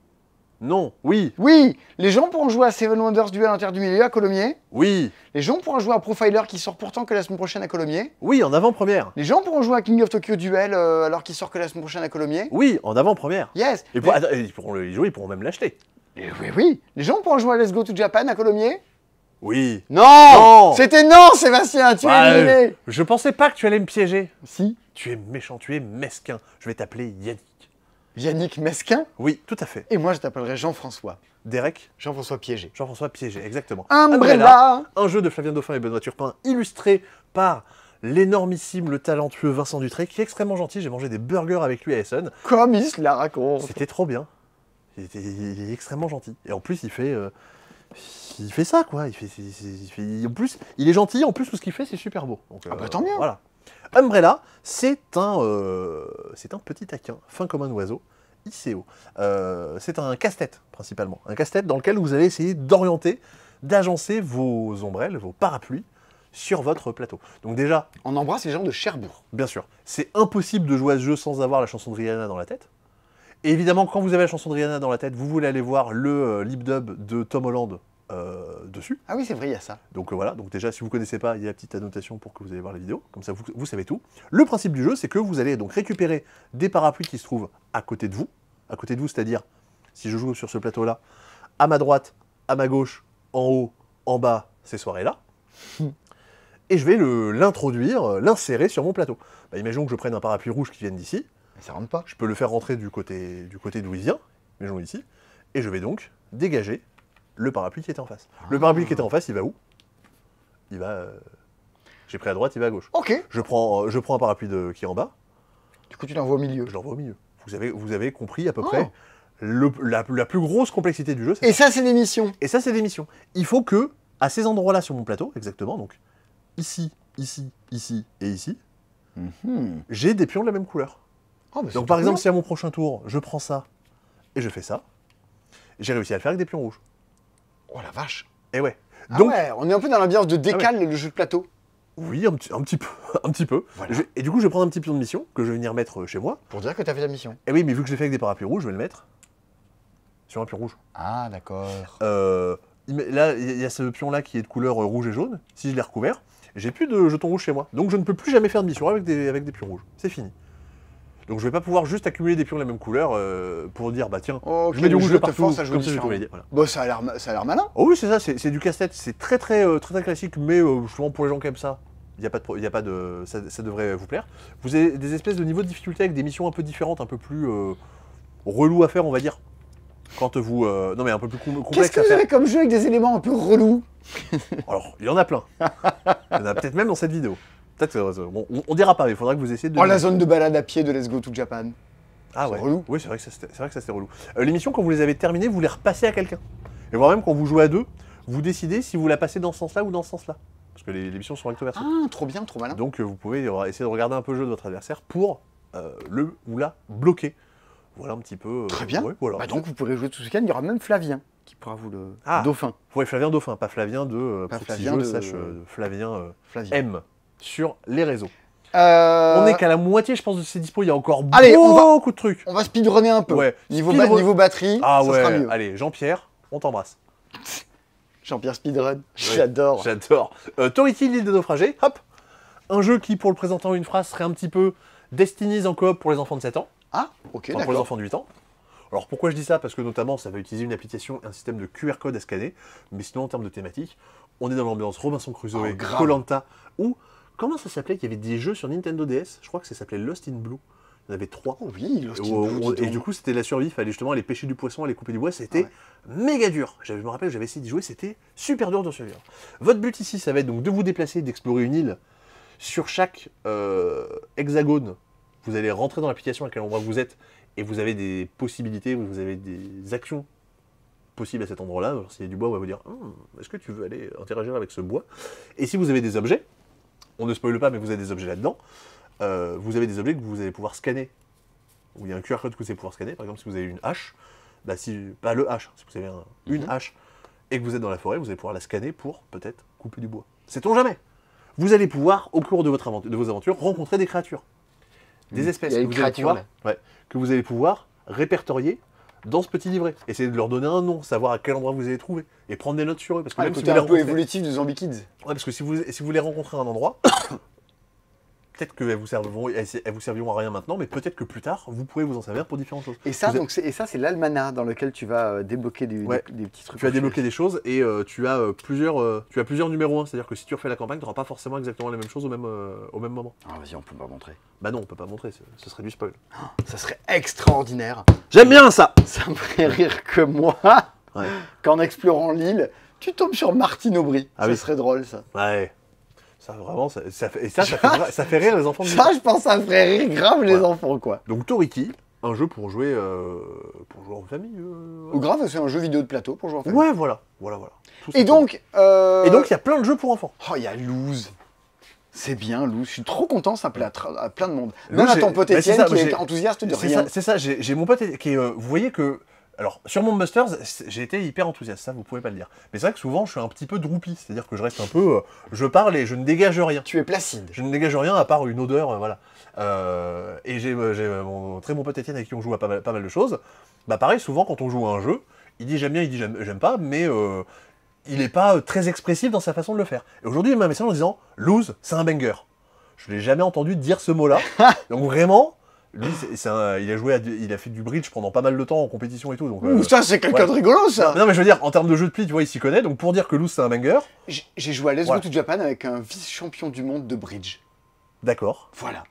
non, oui. Oui, les gens pourront jouer à Seven Wonders Duel Inter du Milieu à Colomiers. Oui. Les gens pourront jouer à Profiler qui sort pourtant que la semaine prochaine à Colomiers. Oui, en avant-première. Les gens pourront jouer à King of Tokyo Duel euh, alors qu'il sort que la semaine prochaine à Colomiers. Oui, en avant-première. Yes. Et ils pourront le jouer, ils pourront même l'acheter. Eh oui, oui. Les gens pourront jouer à Let's Go to Japan à Colomiers Oui. Non, C'était non, Sébastien, tu bah, euh, je pensais pas que tu allais me piéger. Si. Tu es méchant, tu es mesquin. Je vais t'appeler Yannick. Yannick Mesquin Oui, tout à fait. Et moi, je t'appellerai Jean-François. Derek Jean-François Piégé. Jean-François Piégé, exactement. Umbrella Un jeu de Flavien Dauphin et Benoît Turpin, illustré par l'énormissime, le talentueux Vincent Dutré, qui est extrêmement gentil. J'ai mangé des burgers avec lui à Essen. Comme il se la raconte C'était trop bien. Il, est extrêmement gentil. Et en plus, il fait, euh, fait ça, quoi. Il fait, en plus, il est gentil. En plus, tout ce qu'il fait, c'est super beau. ah bah euh, tant mieux. Voilà. Umbrella, c'est un, euh, c'est un petit taquin, fin comme un oiseau, ICO. c'est un casse-tête, principalement. Un casse-tête dans lequel vous allez essayer d'orienter, d'agencer vos ombrelles, vos parapluies, sur votre plateau. Donc déjà... On embrasse les gens de Cherbourg. Bien sûr. C'est impossible de jouer à ce jeu sans avoir la chanson de Rihanna dans la tête évidemment, quand vous avez la chanson de Rihanna dans la tête, vous voulez aller voir le euh, lip dub de Tom Holland euh, dessus. Ah oui, c'est vrai, il y a ça. Donc euh, voilà, donc déjà, si vous ne connaissez pas, il y a la petite annotation pour que vous allez voir la vidéo, comme ça vous, savez tout. Le principe du jeu, c'est que vous allez donc récupérer des parapluies qui se trouvent à côté de vous. À côté de vous, c'est-à-dire, si je joue sur ce plateau-là, à ma droite, à ma gauche, en haut, en bas, ces soirées-là. et je vais l'introduire, l'insérer sur mon plateau. Bah, imaginons que je prenne un parapluie rouge qui vienne d'ici rentre pas. Je peux le faire rentrer du côté du côté d'où il vient, mais je ici, et je vais donc dégager le parapluie qui était en face. Le ah. parapluie qui était en face, il va où Il va. Euh, j'ai pris à droite, il va à gauche. Ok. Je prends, euh, je prends un parapluie de, qui est en bas. Du coup, tu l'envoies au milieu. Je l'envoie au milieu. Vous avez, vous avez compris à peu oh. près la, plus grosse complexité du jeu. Et ça, c'est des missions. Et ça, c'est des missions. Il faut que, à ces endroits-là sur mon plateau, exactement, donc ici, ici, ici et ici, mhm. j'ai des pions de la même couleur. Oh, Donc par exemple, si à mon prochain tour, je prends ça et je fais ça, j'ai réussi à le faire avec des pions rouges. Oh la vache Et eh ouais. Ah Donc, ouais, on est un peu dans l'ambiance de ah décale le jeu de plateau. Oui, un petit, peu. Un petit peu. et du coup, je vais prendre un petit pion de mission que je vais venir mettre euh, chez moi. Pour dire que tu as fait la mission. Et eh oui, mais vu que j'ai fait avec des parapluies rouges, je vais le mettre sur un pion rouge. Ah, d'accord. Euh, là, il y a ce pion-là qui est de couleur euh, rouge et jaune. Si je l'ai recouvert, j'ai plus de jetons rouges chez moi. Donc je ne peux plus jamais faire de mission avec avec des pions rouges. C'est fini. Donc je vais pas pouvoir juste accumuler des pions de la même couleur euh, pour dire bah tiens, je mets du rouge force ça, Bon, bah, ça a l'air ça malin. Oh oui, c'est ça, c'est du casse-tête, c'est très très, euh, très très classique mais euh, justement pour les gens qui aiment ça. Il a pas de, y a pas de ça, devrait vous plaire. Vous avez des espèces de niveaux de difficulté avec des missions un peu différentes, un peu plus relou à faire, on va dire. Quand vous non mais un peu plus complexe Qu'est-ce que vous avez comme jeu avec des éléments un peu relous Alors, il y en a plein. il y en a peut-être même dans cette vidéo on, dira pas, mais il faudra que vous essayez de. Oh, la zone de balade à pied de Let's Go to Japan. Ah ouais. Oui, c'est vrai que ça c'était relou. Euh, l'émission, quand vous les avez terminées, vous les repassez à quelqu'un. Et voire même quand vous jouez à deux, vous décidez si vous la passez dans ce sens-là ou dans ce sens-là. Parce que les, émissions missions sont rectoversées. Ah, trop bien, trop malin. Donc euh, vous pouvez euh, essayer de regarder un peu le jeu de votre adversaire pour le ou la bloquer. Voilà un petit peu. Très bien. Bah, donc vous pourrez jouer tout ce week Il y aura même Flavien qui pourra vous le. Ah, Dauphin. Oui, Flavien Dauphin, pas Flavien de. Pas Flavien M sur les réseaux. Euh, on est qu'à la moitié, je pense, de ces dispo. Il y a encore allez, beaucoup de trucs. On va speedrunner un peu. niveau, batterie, ah sera mieux. Allez, Jean-Pierre, on t'embrasse. Jean-Pierre Speedrun, j'adore. J'adore. Euh, Toriki, l'île des naufragés, hop. Un jeu qui, pour le présentant une phrase, serait un petit peu Destiny's en coop pour les enfants de 7 ans. Ah, ok. pour les enfants de 8 ans. Alors pourquoi je dis ça Parce que notamment, ça va utiliser une application, et un système de QR code à scanner. Mais sinon, en termes de thématique, on est dans l'ambiance Robinson Crusoe, oh, Colanta, où ou Comment ça s'appelait Il y avait des jeux sur Nintendo DS Je crois que ça s'appelait Lost in Blue. Il y en avait trois. Oh oui, Lost in Blue. et du coup, c'était la survie. Fallait justement aller pêcher du poisson, aller couper du bois. C'était ah méga dur. Je me rappelle, j'avais essayé de jouer. C'était super dur de survivre. Votre but ici, ça va être donc de vous déplacer, d'explorer une île. Sur chaque euh, hexagone, vous allez rentrer dans l'application à quel endroit vous êtes et vous avez des possibilités, vous avez des actions possibles à cet endroit-là. S'il y a du bois, on va vous dire hum, est-ce que tu veux aller interagir avec ce bois Et si vous avez des objets, on ne spoile pas, mais vous avez des objets là-dedans. Euh, vous avez des objets que vous allez pouvoir scanner. Où il y a un QR code que vous allez pouvoir scanner. Par exemple, si vous avez une hache, bah, si, pas le hache, si vous avez mhm. une hache et que vous êtes dans la forêt, vous allez pouvoir la scanner pour peut-être couper du bois. Sait-on jamais Vous allez pouvoir, au cours de, votre de vos aventures, rencontrer des créatures. Des espèces que vous, que vous allez pouvoir répertorier dans ce petit livret. Essayez de leur donner un nom, savoir à quel endroit vous allez trouver et prendre des notes sur eux. Parce que ah, un peu évolutif de Zombie Kids. Ouais, parce que si vous, si vous les rencontrez à un endroit, peut-être qu'elles vous serviront, vous serviront à rien maintenant, mais peut-être que plus tard, vous pourrez vous en servir pour différentes choses. Et ça, donc, et ça, c'est l'almanach dans lequel tu vas euh, débloquer des, petits trucs. Tu vas débloquer des choses et euh, tu as euh, plusieurs, tu as plusieurs numéros C'est-à-dire que si tu refais la campagne, tu n'auras pas forcément exactement les mêmes choses au même, au même moment. Ah vas-y, on peut pas montrer. Bah non, on peut pas montrer. Ce serait du spoil. Oh, ça serait extraordinaire. J'aime bien ça. Ça me ferait rire que moi. Qu'en explorant l'île, tu tombes sur Martine Aubry. Ce ah serait drôle ça. Ouais. Ça, vraiment, ça, fait, ça, fait, rire les enfants. ça, je pense, ça ferait rire grave les enfants, quoi. Donc, Toriki, un jeu pour jouer, euh, pour jouer en famille. Euh, Ou grave, c'est un jeu vidéo de plateau pour jouer en famille. Ouais, voilà, voilà, voilà. et, donc, euh, et donc, il y a plein de jeux pour enfants. Oh, il y a loose C'est bien, loose Je suis trop content, ça plaît à, plein de monde. Même à ton pote bah, Étienne, qui est enthousiaste de rien. C'est ça, j'ai mon pote qui Vous voyez que alors, sur mon Busters, j'ai été hyper enthousiaste, ça, vous pouvez pas le dire. Mais c'est vrai que souvent, je suis un petit peu droupi, c'est-à-dire que je reste un peu. Euh, je parle et je ne dégage rien. Tu es placide. Je ne dégage rien à part une odeur, euh, voilà. Euh, et j'ai mon très bon pote avec qui on joue à pas mal, de choses. Bah, pareil, souvent, quand on joue à un jeu, il dit j'aime bien, il dit j'aime pas, mais il n'est pas très expressif dans sa façon de le faire. Et aujourd'hui, il m'a message en disant Lose, c'est un banger. Je l'ai jamais entendu dire ce mot-là. Donc, vraiment, lui, il a joué, il a fait du bridge pendant pas mal de temps en compétition et tout. Donc, euh, ça, c'est quelqu'un de rigolo, ça. Non, mais je veux dire, en termes de jeu de pli, tu vois, il s'y connaît. Donc, pour dire que Luz c'est un banger. J'ai joué à Let's Go to Japan avec un vice-champion du monde de bridge. D'accord. Voilà.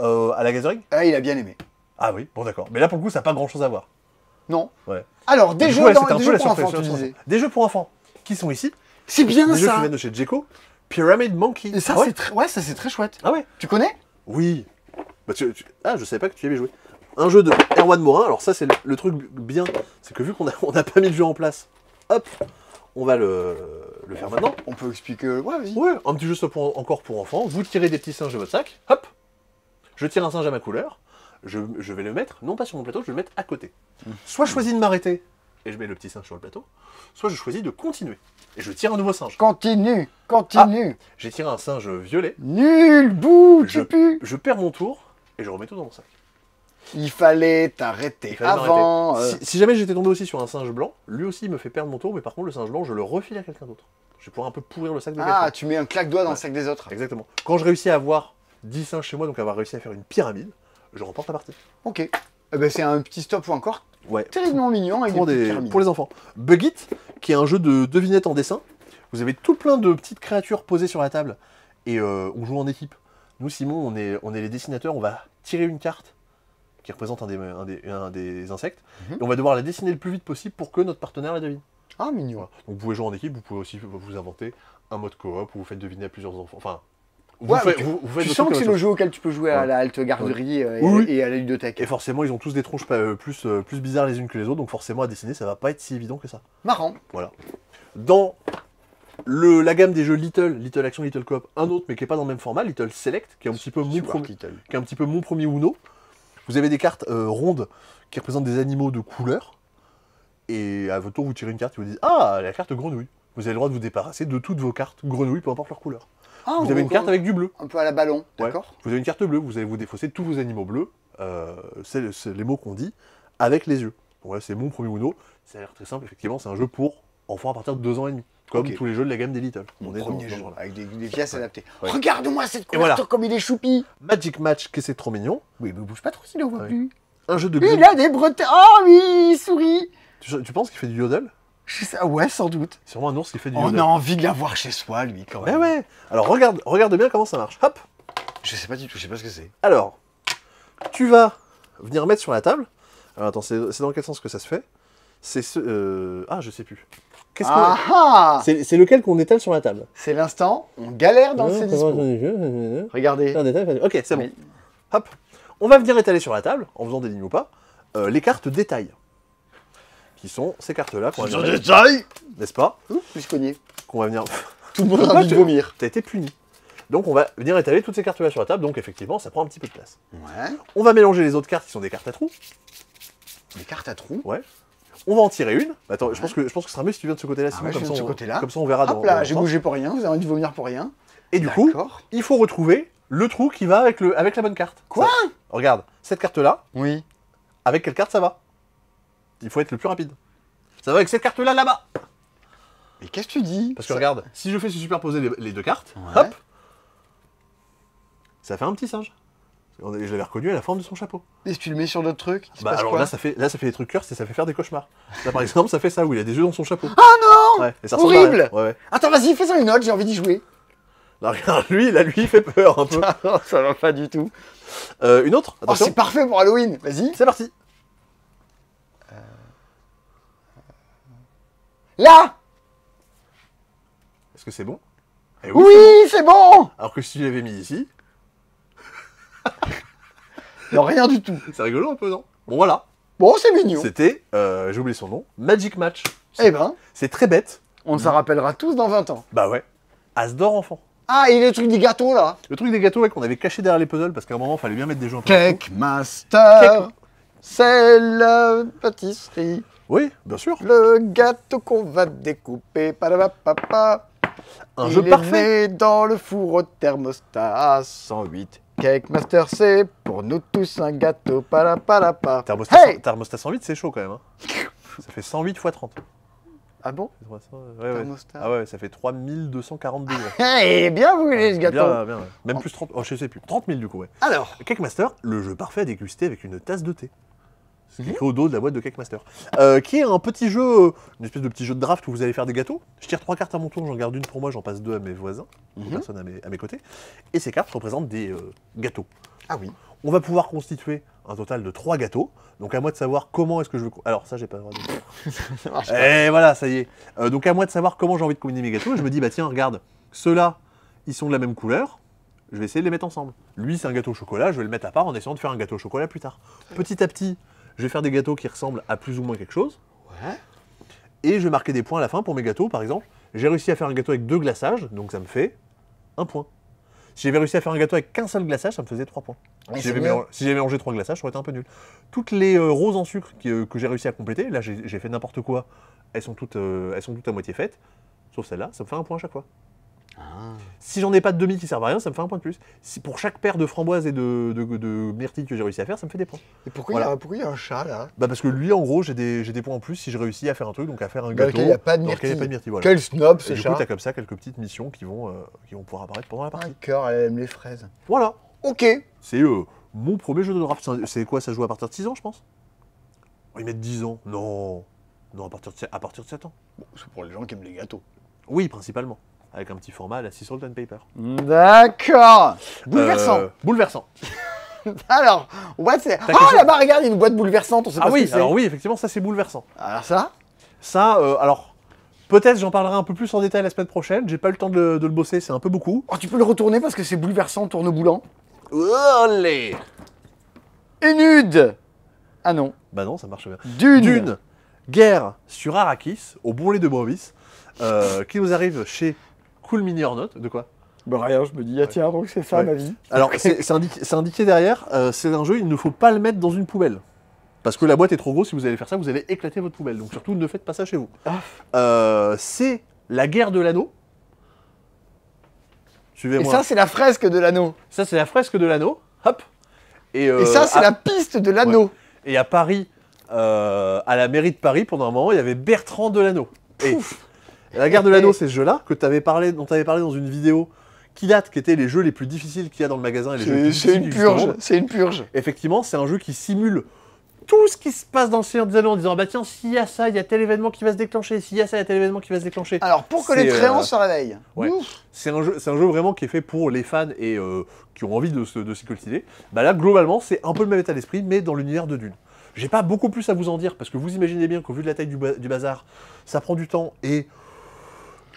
Euh, à la gathering Ah, il a bien aimé. Ah oui, bon d'accord. Mais là, pour le coup, ça n'a pas grand-chose à voir. Non. Ouais. Alors, des, jeux, pour enfants, Des jeux pour enfants qui sont ici. C'est bien des ça. Des jeux qui viennent de chez Djeko. Pyramid Monkey. Et ça, ah c'est ouais, ça c'est très chouette. Ah ouais. Tu connais Oui. Bah, ah, je savais pas que tu y avais joué. Un jeu de Erwan Morin, alors ça c'est le, truc bien, c'est que vu qu'on n'a pas mis le jeu en place, hop, on va le, faire maintenant. On peut expliquer, ouais, un petit jeu pour, encore pour enfants, vous tirez des petits singes de votre sac, hop, je tire un singe à ma couleur, je, je vais le mettre, non pas sur mon plateau, je vais le mettre à côté. Hmm. Soit je choisis de m'arrêter et je mets le petit singe sur le plateau, soit je choisis de continuer et je tire un nouveau singe. Continue, ah, continue. j'ai tiré un singe violet. Nul, bout, je, Je perds mon tour et je remets tout dans mon sac. Il fallait t'arrêter avant. Euh. Si, jamais j'étais tombé aussi sur un singe blanc, lui aussi me fait perdre mon tour, mais par contre le singe blanc, je le refile à quelqu'un d'autre. Je vais un peu pourrir le sac de Ah, tu mets un claque-doigt dans le sac des autres. Exactement. Quand je réussis à avoir 10 singes chez moi, donc avoir réussi à faire une pyramide, je remporte la partie. Ok. Eh ben, c'est un petit stop ou encore Terriblement mignon pour, pour les enfants. Bugit, qui est un jeu de devinettes en dessin. Vous avez tout plein de petites créatures posées sur la table et euh, on joue en équipe. Nous, Simon, on est, on est les dessinateurs, on va tirer une carte qui représente un des, insectes mhm. et on va devoir la dessiner le plus vite possible pour que notre partenaire la devine. Ah, mignon. Donc vous pouvez jouer en équipe, vous pouvez aussi vous inventer un mode coop où vous faites deviner à plusieurs enfants, enfin vous, tu sens que c'est le jeu auquel tu peux jouer à la halte garderie euh, et, à la ludothèque. Et forcément, ils ont tous des tronches euh, plus, euh, plus bizarres les unes que les autres, donc forcément à dessiner, ça va pas être si évident que ça. Marrant. Voilà. Dans la gamme des jeux Little, Little Action, Little Coop, un autre, mais qui est pas dans le même format, Little Select, qui est un petit peu mon, premier, qui est un petit peu mon premier Uno. Vous avez des cartes rondes qui représentent des animaux de couleur, et à votre tour, vous tirez une carte et vous dites Ah, la carte grenouille. Vous avez le droit de vous débarrasser de toutes vos cartes grenouilles, peu importe leur couleur. Ah, vous avez une carte avec du bleu. Un peu à la ballon, d'accord. Vous avez une carte bleue, vous allez vous défausser tous vos animaux bleus, euh, c'est les mots qu'on dit, avec les yeux. Ouais, c'est mon premier Uno. Ça a l'air très simple, effectivement, c'est un jeu pour enfants à partir de deux ans et demi. Comme tous les jeux de la gamme des Little. On est premier jeu, avec des, pièces adaptées. Regarde-moi cette couleur comme il est choupi Magic Match, que c'est trop mignon. Oui, ne bouge pas trop s'il ne voit plus. Un jeu de... Il a des bretons. Oh oui, il tu, tu penses qu'il fait du yodel ah ouais, sans doute. Sûrement un ours qui fait du oh, On a envie de l'avoir chez soi, lui, quand même. Eh ouais. Alors regarde, regarde bien comment ça marche. Hop. Je sais pas du tout, je sais pas ce que c'est. Alors, tu vas venir mettre sur la table. Alors attends, c'est dans quel sens que ça se fait C'est ce. Euh, ah, je sais plus. Qu'est-ce Ah ah C'est lequel qu'on étale sur la table C'est l'instant, on galère dans ah, ces discours. Regardez. Ok, c'est bon. Hop. On va venir étaler sur la table, en faisant des lignes ou pas, euh, les cartes détails qui sont ces cartes-là. qu'on va N'est-ce pas Qu'on va venir. Tout le monde a envie de vomir. T'as été puni. Donc on va venir étaler toutes ces cartes-là sur la table, donc effectivement ça prend un petit peu de place. Ouais. On va mélanger les autres cartes qui sont des cartes à trous. Des cartes à trous. Ouais. On va en tirer une. Bah, attends, je, pense que, je pense que ce sera mieux si tu viens de ce côté-là. Ah comme, de ce côté-là. comme ça on verra dans, Hop là, j'ai bougé pour rien, vous avez envie de vomir pour rien. Et du coup, il faut retrouver le trou qui va avec, le, avec la bonne carte. Quoi Regarde, cette carte-là, Oui. avec quelle carte ça va il faut être le plus rapide. Ça va avec cette carte-là, là-bas Mais qu'est-ce que tu dis Parce que regarde, si je fais se superposer les, deux cartes, hop Ça fait un petit singe. Je l'avais reconnu à la forme de son chapeau. Et si tu le mets sur d'autres trucs bah, alors là, ça fait, là, ça fait des trucs curses et ça fait faire des cauchemars. Là, par exemple, ça fait ça où il a des yeux dans son chapeau. Ah non Horrible Attends, vas-y, fais-en une autre, j'ai envie d'y jouer. Là, regarde, lui, là, lui, il fait peur un peu. ça va pas du tout. Euh, une autre Oh, c'est parfait pour Halloween, vas-y. C'est parti Là Est-ce que c'est bon eh Oui, c'est bon. Alors que si tu l'avais mis ici... non, rien du tout. C'est rigolo un peu, non Bon, voilà. Bon, c'est mignon. C'était, euh, j'ai oublié son nom, Magic Match. Eh ben. C'est très bête. On s'en rappellera tous dans 20 ans. Bah ouais. As enfant. Ah, et le truc des gâteaux, là Le truc des gâteaux, ouais, qu'on avait caché derrière les puzzles, parce qu'à un moment, il fallait bien mettre des gens. Cake Master, c'est le pâtisserie. Oui, bien sûr. Le gâteau qu'on va découper, papa. Un Il jeu est parfait. dans le four au thermostat 108. Cake Master, c'est pour nous tous un gâteau, pa Thermostat, Hey thermostat 108, c'est chaud quand même. Hein. ça fait 108 x 30. Ah bon Ah ouais, ça fait 3242. Eh bien voulez ce gâteau Bien, bien, Même plus 30, oh, je sais plus, 30 000 du coup, ouais. Alors, Cake Master, le jeu parfait à déguster avec une tasse de thé. C'est écrit mhm. au dos de la boîte de Cake Master, euh, qui est un petit jeu, euh, une espèce de petit jeu de draft où vous allez faire des gâteaux. Je tire trois cartes à mon tour, j'en garde une pour moi, j'en passe deux à mes voisins, mmh. personnes à mes, côtés. Et ces cartes représentent des euh, gâteaux. Ah oui. On va pouvoir constituer un total de trois gâteaux. Donc à moi de savoir comment est-ce que je veux. Alors ça, j'ai pas le droit de. Ça marche et eh, voilà, ça y est. donc à moi de savoir comment j'ai envie de combiner mes gâteaux. je me dis, bah tiens, regarde, ceux-là, ils sont de la même couleur je vais essayer de les mettre ensemble. Lui, c'est un gâteau au chocolat, je vais le mettre à part en essayant de faire un gâteau au chocolat plus tard. Petit à petit, je vais faire des gâteaux qui ressemblent à plus ou moins quelque chose. Ouais. Et je vais marquer des points à la fin pour mes gâteaux, par exemple. J'ai réussi à faire un gâteau avec deux glaçages, donc ça me fait un point. Si j'avais réussi à faire un gâteau avec qu'un seul glaçage, ça me faisait trois points. Ah, si j'avais mélangé, trois glaçages, ça aurait été un peu nul. Toutes les euh, roses en sucre euh, que j'ai réussi à compléter, là j'ai fait n'importe quoi, elles sont, toutes, euh, elles sont toutes à moitié faites, sauf celle-là, ça me fait un point à chaque fois. Ah. Si j'en ai pas de demi qui servent à rien, ça me fait un point de plus. Si pour chaque paire de framboises et de, de, myrtilles que j'ai réussi à faire, ça me fait des points. Et pourquoi il y, a un chat là bah Parce que lui, en gros, j'ai des, points en plus si je réussis à faire un truc, donc à faire un gâteau. il n'y a pas de myrtilles Quel snob ce et du as comme ça quelques petites missions qui vont, euh, qui vont pouvoir apparaître pendant la partie. Un cœur, elle aime les fraises. Voilà. Ok. C'est euh, mon premier jeu de draft. C'est quoi Ça joue à partir de 6 ans, je pense oh, Ils mettent 10 ans. Non. Non, à partir de, à partir de 7 ans. c'est pour les gens qui aiment les gâteaux. Oui, principalement avec un petit format la Sea Salt and Paper. D'accord Bouleversant euh, bouleversant. Alors, what's c'est. Ah là-bas, regarde, il y a une boîte bouleversante, on sait ah pas Ah oui, alors oui, effectivement, ça c'est bouleversant. Alors ça Ça, euh, alors, peut-être j'en parlerai un peu plus en détail la semaine prochaine. J'ai pas le temps de, le- bosser, c'est un peu beaucoup. Oh, tu peux le retourner parce que c'est bouleversant, tourne-boulant. Olé Une nude Ah non. Bah non, ça marche bien. Dune. Dune, guerre sur Arrakis, au bon de Brovis, euh, qui nous arrive chez cool mini hors note. De quoi bah rien, je me dis, ah, tiens, donc c'est ça ma vie. Alors, c'est indiqué, derrière, euh, c'est un jeu, il ne faut pas le mettre dans une poubelle. Parce que la boîte est trop grosse, si vous allez faire ça, vous allez éclater votre poubelle. Donc surtout, ne faites pas ça chez vous. Ah. Euh, c'est la guerre de l'anneau. Et ça, c'est la fresque de l'anneau. Ça, c'est la fresque de l'anneau. Hop. Et, euh, ça, c'est la piste de l'anneau. Et à Paris, à la mairie de Paris, pendant un moment, il y avait Bertrand de l'anneau. La guerre de l'anneau, c'est ce jeu-là que avais parlé, dont tu avais parlé dans une vidéo qui date, qui était les jeux les plus difficiles qu'il y a dans le magasin. C'est une purge, c'est une purge. Effectivement, c'est un jeu qui simule tout ce qui se passe dans le Seigneur des Anneaux en disant bah tiens s'il y a ça il y a tel événement qui va se déclencher s'il y a ça il y a tel événement qui va se déclencher. Alors pour que les tréants euh, se réveillent. C'est un jeu c'est un jeu vraiment qui est fait pour les fans et euh, qui ont envie de s'y de cultiver. Bah là globalement c'est un peu le même état d'esprit mais dans l'univers de Dune. J'ai pas beaucoup plus à vous en dire parce que vous imaginez bien qu'au vu de la taille du, du bazar ça prend du temps et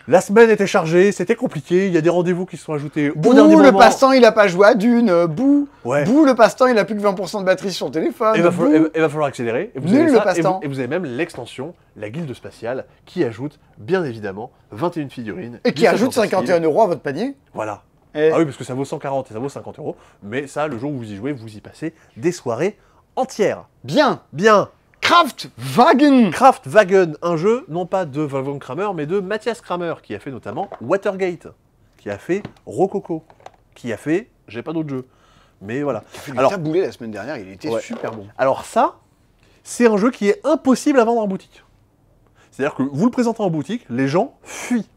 la semaine était chargée, c'était compliqué, il y a des rendez-vous qui se sont ajoutés. Bouh, le passe-temps, il a pas joué à Dune. Euh, boue. ouais. le passe-temps, il a plus que 20% de batterie sur son téléphone. Il va, falloir accélérer. Et vous avez Et, vous, avez même l'extension, la guilde spatiale, qui ajoute, bien évidemment, 21 figurines. Et qui ajoute 51 euros à votre panier. Voilà. Ah oui, parce que ça vaut 140 et ça vaut 50 euros. Mais ça, le jour où vous y jouez, vous y passez des soirées entières. Bien Bien Kraftwagen Kraftwagen, un jeu non pas de Wolfgang Kramer, mais de Matthias Kramer, qui a fait notamment Watergate, qui a fait Rococo, qui a fait, j'ai pas d'autres jeux. Mais voilà. Il a fait Alors, la semaine dernière, il était super bon. Alors ça, c'est un jeu qui est impossible à vendre en boutique. C'est-à-dire que vous le présentez en boutique, les gens fuient.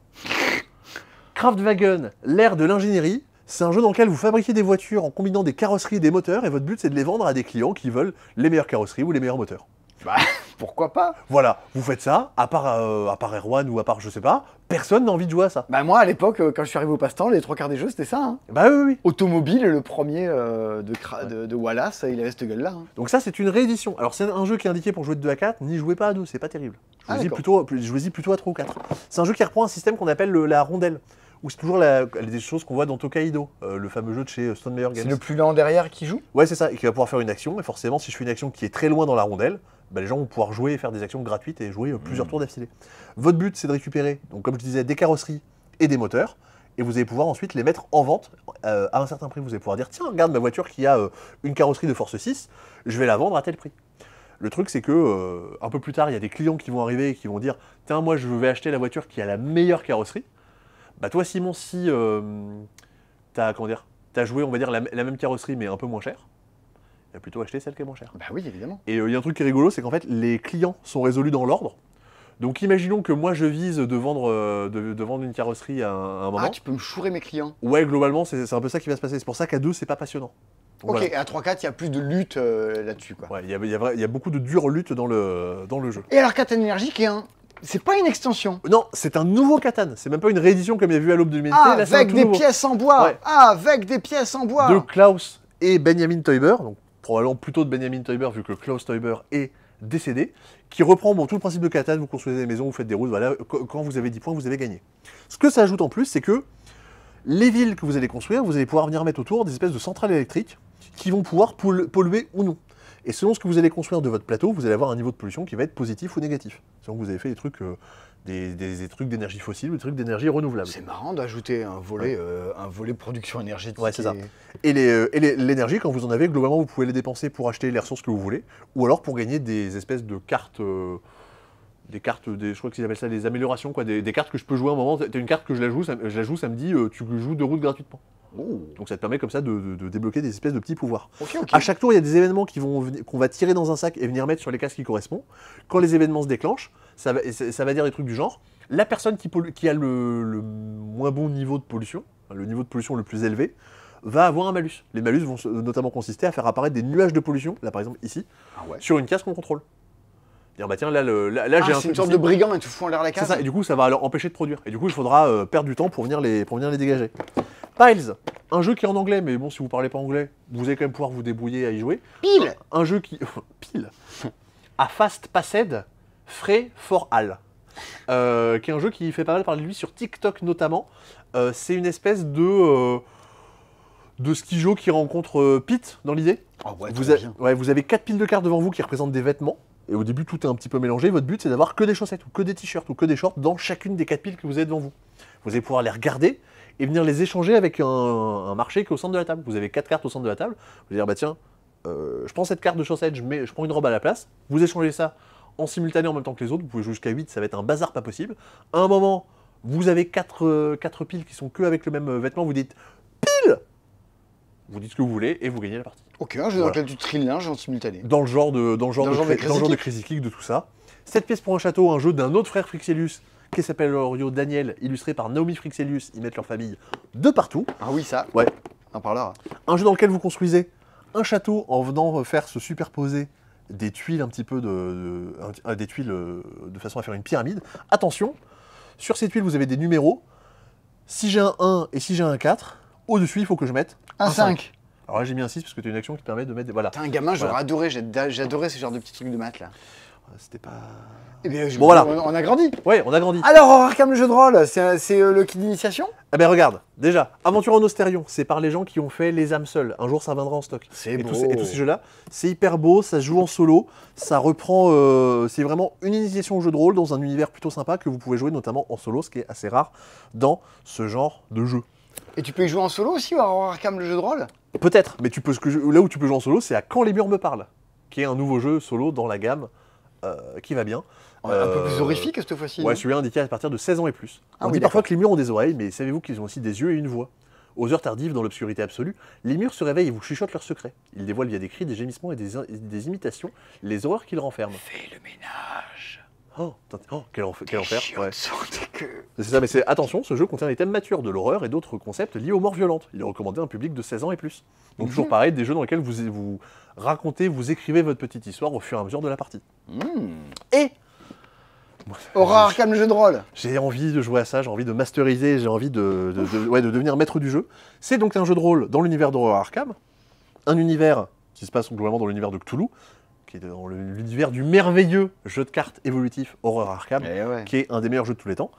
Kraftwagen, l'ère de l'ingénierie, c'est un jeu dans lequel vous fabriquez des voitures en combinant des carrosseries et des moteurs, et votre but c'est de les vendre à des clients qui veulent les meilleures carrosseries ou les meilleurs moteurs. Bah, pourquoi pas Voilà, vous faites ça, à part, euh, à Erwan ou à part je sais pas, personne n'a envie de jouer à ça. Bah moi à l'époque, euh, quand je suis arrivé au passe-temps, les trois quarts des jeux c'était ça. Hein. Bah oui, oui. Automobile, le premier euh, de, Wallace, il avait cette gueule là. Hein. Donc ça c'est une réédition. Alors c'est un jeu qui est indiqué pour jouer de 2 à 4, n'y jouez pas à 2, c'est pas terrible. Ah, je vous plutôt, je plutôt à 3 ou 4. C'est un jeu qui reprend un système qu'on appelle la rondelle ou c'est toujours des choses qu'on voit dans Tokaido, le fameux jeu de chez Stone Games. C'est le plus lent derrière qui joue Ouais, c'est ça, et qui va pouvoir faire une action. mais forcément, si je fais une action qui est très loin dans la rondelle, bah, les gens vont pouvoir jouer et faire des actions gratuites et jouer euh, plusieurs mm. tours d'affilée. Votre but, c'est de récupérer, donc comme je disais, des carrosseries et des moteurs et vous allez pouvoir ensuite les mettre en vente euh, à un certain prix. Vous allez pouvoir dire tiens, regarde ma voiture qui a euh, une carrosserie de force 6, je vais la vendre à tel prix. Le truc, c'est que un peu plus tard, il y a des clients qui vont arriver et qui vont dire tiens, moi je vais acheter la voiture qui a la meilleure carrosserie. Bah, toi, Simon, si tu as, as, joué, on va dire, la, la même carrosserie mais un peu moins cher, il va plutôt acheter celle qui est moins chère. Bah oui, évidemment. Et euh, il y a un truc qui est rigolo, c'est qu'en fait, les clients sont résolus dans l'ordre. Donc imaginons que moi je vise de vendre, euh, de, vendre une carrosserie à un, moment. Ah, tu peux me chourer mes clients. Ouais, globalement, c'est un peu ça qui va se passer. C'est pour ça qu'à deux, c'est pas passionnant. ok, et à 3-4, il y a plus de lutte euh, là-dessus. Ouais, il y a, y a, beaucoup de dures lutte dans le, dans le jeu. Et alors, Catan Energy, qui est un. C'est pas une extension. Non, c'est un nouveau Catan. C'est même pas une réédition comme il y a vu à l'aube de l'humanité. Ah, avec des pièces en bois. Ah, avec des pièces en bois. De Klaus et Benjamin Teuber, donc probablement plutôt de Benjamin Teuber, vu que Klaus Teuber est décédé, qui reprend bon, tout le principe de Catane, vous construisez des maisons, vous faites des routes, voilà, quand vous avez 10 points, vous avez gagné. Ce que ça ajoute en plus, c'est que les villes que vous allez construire, vous allez pouvoir venir mettre autour des espèces de centrales électriques qui vont pouvoir polluer ou non. Et selon ce que vous allez construire de votre plateau, vous allez avoir un niveau de pollution qui va être positif ou négatif. Selon vous avez fait des trucs euh, des, trucs d'énergie fossile ou des trucs d'énergie renouvelable. C'est marrant d'ajouter un, volet, euh, un volet production énergétique. Ouais, c'est et... ça. Et euh, l'énergie, quand vous en avez, globalement, vous pouvez les dépenser pour acheter les ressources que vous voulez, ou alors pour gagner des espèces de cartes. Euh, des cartes, des, je crois qu'ils appellent ça des améliorations, quoi, des, cartes que je peux jouer à un moment. Tu as une carte que je la joue, ça, je la joue, ça me dit tu joues deux routes gratuitement. Donc ça te permet comme ça de, débloquer des espèces de petits pouvoirs. A À chaque tour, il y a des événements qui vont qu'on va tirer dans un sac et venir mettre sur les cases qui correspondent. Quand les événements se déclenchent, ça va, dire des trucs du genre. La personne qui, qui a le, moins bon niveau de pollution, le niveau de pollution le plus élevé, va avoir un malus. Les malus vont euh, notamment consister à faire apparaître des nuages de pollution, là par exemple ici, ah sur une case qu'on contrôle. Dire bah tiens là, là, ah, j'ai un c'est une sorte de brigand et tout en l'air la case. C'est ça. Et du coup ça va leur empêcher de produire. Et du coup il faudra euh, perdre du temps pour venir les pour les dégager. Piles, un jeu qui est en anglais, mais bon si vous parlez pas anglais, vous allez quand même pouvoir vous débrouiller à y jouer. Pile, un jeu qui pile à fast passed Frey for All, euh, qui est un jeu qui fait pas mal parler de lui sur TikTok notamment. Euh, c'est une espèce de euh, de qui rencontre Pete dans l'idée. Ah vous, avez quatre piles de cartes devant vous qui représentent des vêtements. Et au début, tout est un petit peu mélangé. Votre but, c'est d'avoir que des chaussettes ou que des t-shirts ou que des shorts dans chacune des quatre piles que vous avez devant vous. Vous allez pouvoir les regarder et venir les échanger avec un, marché qui est au centre de la table. Vous avez quatre cartes au centre de la table. Vous allez dire, bah tiens, je prends cette carte de chaussettes, je, je prends une robe à la place. Vous échangez ça en simultané en même temps que les autres, vous pouvez jouer jusqu'à 8, ça va être un bazar pas possible. À un moment, vous avez 4, euh, piles qui sont que avec le même euh, vêtement, vous dites pile vous dites ce que vous voulez et vous gagnez la partie. Ok, un jeu dans lequel tu trilles en simultané. Dans le genre de, dans le genre, de, de, de, Crazy Kick, de tout ça. cette pièces pour un château, un jeu d'un autre frère Frixelius qui s'appelle Orio Daniel, illustré par Naomi Frixelius. Ils mettent leur famille de partout. Ah oui, ça Ouais. Un parleur. Un jeu dans lequel vous construisez un château en venant euh, faire se superposer des tuiles un petit peu de, des tuiles euh, de façon à faire une pyramide. Attention, sur ces tuiles, vous avez des numéros. Si j'ai un 1 et si j'ai un 4, au-dessus, il faut que je mette un, 5. Alors là, j'ai mis un 6 parce que tu as une action qui permet de mettre des. Voilà. T'es un gamin, j'aurais adoré. ce genre de petits trucs de maths là. C'était pas. Eh bien, voilà. On a grandi. ouais on a grandi. Alors, Arkham, le jeu de rôle, c'est euh, le kit d'initiation Eh bien, regarde, déjà, Aventure en Austérion, c'est par les gens qui ont fait Les âmes seules. Un jour, ça viendra en stock. C'est et tous ces jeux-là, c'est hyper beau, ça se joue en solo, ça reprend. Euh, c'est vraiment une initiation au jeu de rôle dans un univers plutôt sympa que vous pouvez jouer notamment en solo, ce qui est assez rare dans ce genre de jeu. Et tu peux y jouer en solo aussi, en le jeu de rôle Peut-être, mais tu peux, là où tu peux jouer en solo, c'est à Quand les murs me parlent, qui est un nouveau jeu solo dans la gamme. Euh, qui va bien. un peu plus euh, horrifique cette fois-ci. Ouais, celui-là indiqué à partir de 16 ans et plus. Ah On dit parfois que les murs ont des oreilles, mais savez-vous qu'ils ont aussi des yeux et une voix aux heures tardives, dans l'obscurité absolue, les murs se réveillent et vous chuchotent leurs secrets. Ils dévoilent via des cris, des gémissements et des, des imitations les horreurs qu'ils renferment. Fais le ménage Oh, oh, quel, enfer. ouais. C'est ça, mais c'est attention, ce jeu contient des thèmes matures, de l'horreur et d'autres concepts liés aux morts violentes. Il est recommandé à un public de 16 ans et plus. Donc toujours mhm. pareil, des jeux dans lesquels vous, vous racontez, vous écrivez votre petite histoire au fur et à mesure de la partie. Hmm. Et Horreur Arkham, le jeu de rôle. J'ai envie de jouer à ça, j'ai envie de masteriser, j'ai envie de, ouais, de, devenir maître du jeu. C'est donc un jeu de rôle dans l'univers d'Horreur Arkham, un univers qui se passe globalement dans l'univers de Cthulhu, qui est dans l'univers du merveilleux jeu de cartes évolutif Horror Arkham, eh qui est un des meilleurs jeux de tous les temps.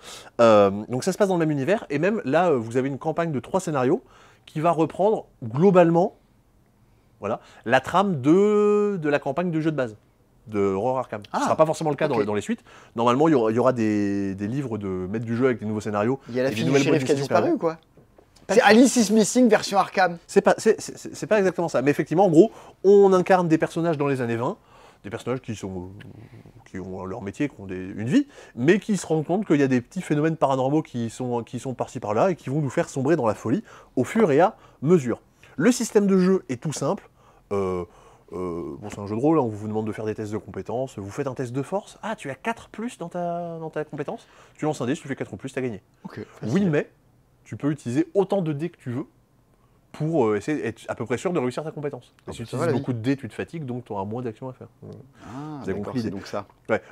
Euh, donc ça se passe dans le même univers, et même là, euh, vous avez une campagne de trois scénarios qui va reprendre globalement voilà, la trame de, la campagne de jeu de base de Horror Arkham. Ce ne ah, sera pas forcément le cas dans, les, suites. Normalement, il y aura, des, livres de maître du jeu avec des nouveaux scénarios. Il y a la fille du shérif qui a disparu ou quoi c'est Alice is Missing version Arkham. C'est pas, pas exactement ça. Mais effectivement, en gros, on incarne des personnages dans les années 20, des personnages qui, sont, qui ont leur métier, qui ont une vie, mais qui se rendent compte qu'il y a des petits phénomènes paranormaux qui sont, qui sont par-ci par-là et qui vont nous faire sombrer dans la folie au fur et à mesure. Le système de jeu est tout simple. Euh, euh, bon, c'est un jeu de rôle, hein. on vous demande de faire des tests de compétences, vous faites un test de force, ah, tu as 4 plus dans ta, dans ta compétence, tu lances un dé, tu fais 4 ou plus, t'as gagné. oui, mais tu peux utiliser autant de dés que tu veux pour euh, essayer d'être à peu près sûr de réussir ta compétence. Ah, si bah, tu utilises beaucoup de dés, tu te fatigues, donc tu auras moins d'actions à faire. vous ah, donc ça.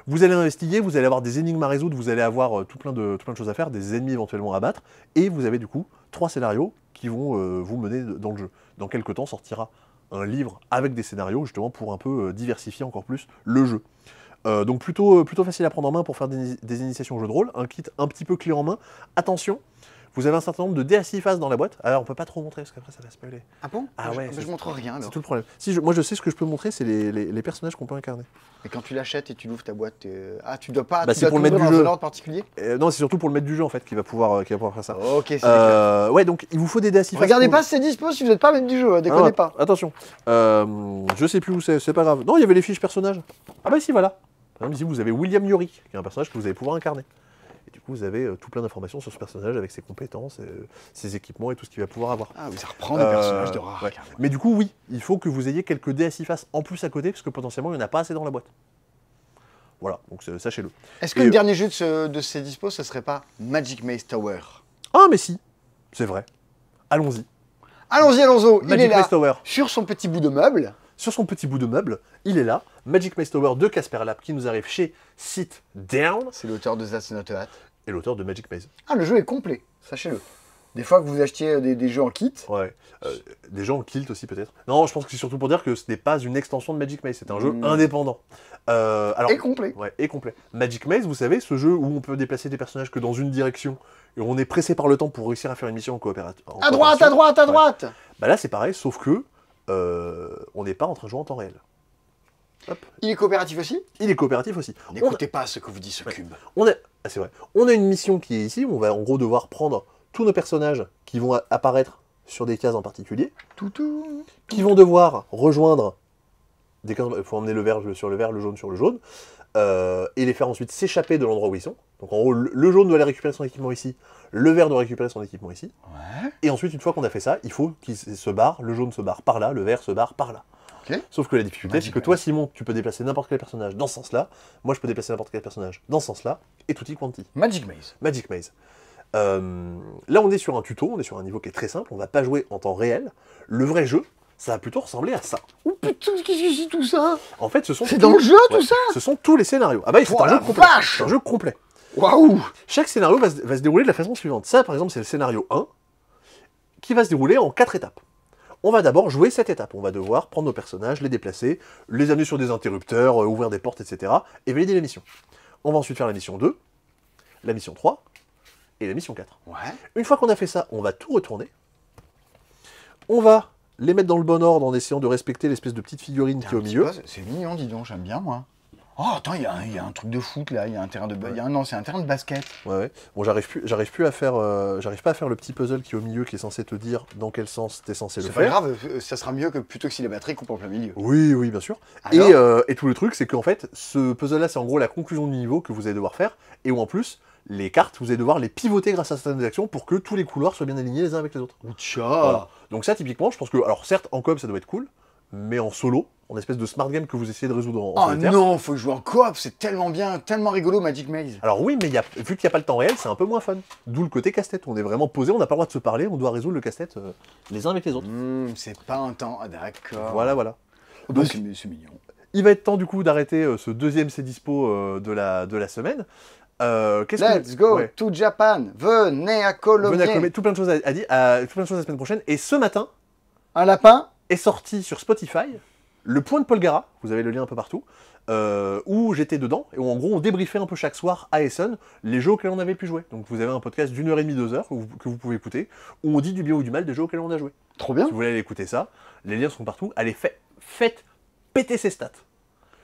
Vous allez investiguer, vous allez avoir des énigmes à résoudre, vous allez avoir euh, tout, plein de, plein de choses à faire, des ennemis éventuellement à battre, et vous avez du coup trois scénarios qui vont euh, vous mener dans le jeu. Dans quelques temps sortira un livre avec des scénarios, justement pour un peu diversifier encore plus le jeu. donc plutôt, plutôt facile à prendre en main pour faire des, des initiations au jeu de rôle, un kit un petit peu clé en main. Attention, vous avez un certain nombre de six faces dans la boîte. Alors, on peut pas trop montrer parce qu'après, ça va spoiler. Ah bon Ah ouais. Je, je montre rien. C'est tout le problème. Si moi, je sais ce que je peux montrer, c'est les, personnages qu'on peut incarner. Et quand tu l'achètes et tu l'ouvres ta boîte, euh, ah, tu dois pas. Bah, c'est pour le mettre du jeu. particulier euh, Non, c'est surtout pour le mettre du jeu en fait qui va pouvoir, euh, qui va pouvoir faire ça. Ok. Clair. Ouais, donc il vous faut des six faces. Regardez pas pas, c'est dispo si vous n'êtes pas maître du jeu. déconnez ah, pas. Attention. je sais plus où c'est. C'est pas grave. Non, il y avait les fiches personnages. Ah bah si, voilà. si vous avez William Yuri, qui est un personnage que vous allez pouvoir incarner coup, vous avez euh, tout plein d'informations sur ce personnage avec ses compétences, euh, ses équipements et tout ce qu'il va pouvoir avoir. Ah ça reprend des personnages de euh, rare. Mais du coup, oui, il faut que vous ayez quelques dés faces en plus à côté, parce que potentiellement, il n'y en a pas assez dans la boîte. Voilà, donc sachez-le. Est-ce que le dernier jeu de, ces dispos, ce serait pas Magic Maze Tower Ah, mais si, c'est vrai. Allons-y. Allons-y, Alonso, Magic il est là, sur son petit bout de meuble. Sur son petit bout de meuble, il est là. Magic Maze Tower de Casper Lab qui nous arrive chez Sit Down. C'est l'auteur de That's Not a Hat et l'auteur de Magic Maze. Ah, le jeu est complet, sachez-le. Des fois que vous achetiez euh, des, jeux en kit. Ouais. Euh, des jeux en kilt aussi peut-être. Non, je pense que c'est surtout pour dire que ce n'est pas une extension de Magic Maze, c'est un jeu mm. indépendant. Euh, alors, et complet. Ouais, et complet. Magic Maze, vous savez, ce jeu où on peut déplacer des personnages que dans une direction et on est pressé par le temps pour réussir à faire une mission en coopérative. À droite, à droite, à droite Bah là c'est pareil, sauf que on n'est pas en train de jouer en temps réel. Hop. Il est coopératif aussi Il est coopératif aussi. N'écoutez pas ce que vous dit ce cube. On est... Ah, c'est vrai. On a une mission qui est ici, où on va en gros devoir prendre tous nos personnages qui vont apparaître sur des cases en particulier, Toutou. qui vont devoir rejoindre des cases, il faut emmener le vert sur le vert, le jaune sur le jaune, euh, et les faire ensuite s'échapper de l'endroit où ils sont. Donc en gros, le jaune doit aller récupérer son équipement ici, le vert doit récupérer son équipement ici, et ensuite, une fois qu'on a fait ça, il faut qu'ils se barre, le jaune se barre par là, le vert se barre par là. Sauf que la difficulté, c'est que toi, Simon, tu peux déplacer n'importe quel personnage dans ce sens-là. Moi, je peux déplacer n'importe quel personnage dans ce sens-là. Et tout y quanti. Magic Maze. Magic Maze. Euh, là, on est sur un tuto, on est sur un niveau qui est très simple. On va pas jouer en temps réel. Le vrai jeu, ça va plutôt ressembler à ça. Oh putain, qu'est-ce que c'est tout ça En fait, ce sont. C'est dans le jeu tout ça Ce sont tous les scénarios. Ah bah, c'est un, jeu complet. un jeu complet. Waouh Chaque scénario va se, va se dérouler de la façon suivante. Ça, par exemple, c'est le scénario 1 qui va se dérouler en quatre étapes. On va d'abord jouer cette étape. On va devoir prendre nos personnages, les déplacer, les amener sur des interrupteurs, euh, ouvrir des portes, etc. et valider la mission. On va ensuite faire la mission 2, la mission 3 et la mission 4. Une fois qu'on a fait ça, on va tout retourner. On va les mettre dans le bon ordre en essayant de respecter l'espèce de petite figurine qui est au ah, milieu. C'est mignon, dis donc, j'aime bien moi. Oh, attends, il y, a un truc de foot là, il y a un terrain de. non, c'est un terrain de basket. Ouais, ouais. Bon, j'arrive plus, j'arrive plus à faire. Euh, j'arrive pas à faire le petit puzzle qui est au milieu qui est censé te dire dans quel sens t'es censé le faire. C'est pas grave, euh, ça sera mieux que plutôt que si la batterie coupe en plein milieu. Oui, oui, bien sûr. et, euh, tout le truc, c'est qu'en fait, ce puzzle là, c'est en gros la conclusion du niveau que vous allez devoir faire et où en plus les cartes, vous allez devoir les pivoter grâce à certaines actions pour que tous les couloirs soient bien alignés les uns avec les autres. Voilà. Donc ça, typiquement, je pense que, alors certes, en com, ça doit être cool, mais en solo, en espèce de smart game que vous essayez de résoudre en, Oh non, non, faut jouer en coop, c'est tellement bien, tellement rigolo Magic Maze. Alors oui, mais vu qu'il n'y a pas le temps réel, c'est un peu moins fun. D'où le côté casse-tête, on est vraiment posé, on n'a pas le droit de se parler, on doit résoudre le casse-tête euh, les uns avec les autres. Hmm, c'est pas un temps, ah, d'accord. Voilà, voilà. Oh, bah, Donc, c'est mignon. Il va être temps du coup d'arrêter euh, ce deuxième C'est Dispo euh, de, la, de la semaine. Euh, Let's go to Japan, venez à Venez à Tout plein de choses à, dire, tout plein de choses la semaine prochaine. Et ce matin, un lapin est sorti sur Spotify le point de Polgara, vous avez le lien un peu partout, euh, où j'étais dedans, et où en gros on débriefait un peu chaque soir à Essen les jeux auxquels on avait pu jouer. Donc vous avez un podcast d'une heure et demie, deux heures, que vous pouvez écouter, où on dit du bien ou du mal des jeux auxquels on a joué. Trop bien. Si vous voulez aller écouter ça, les liens sont partout, allez, fait, faites péter ces stats.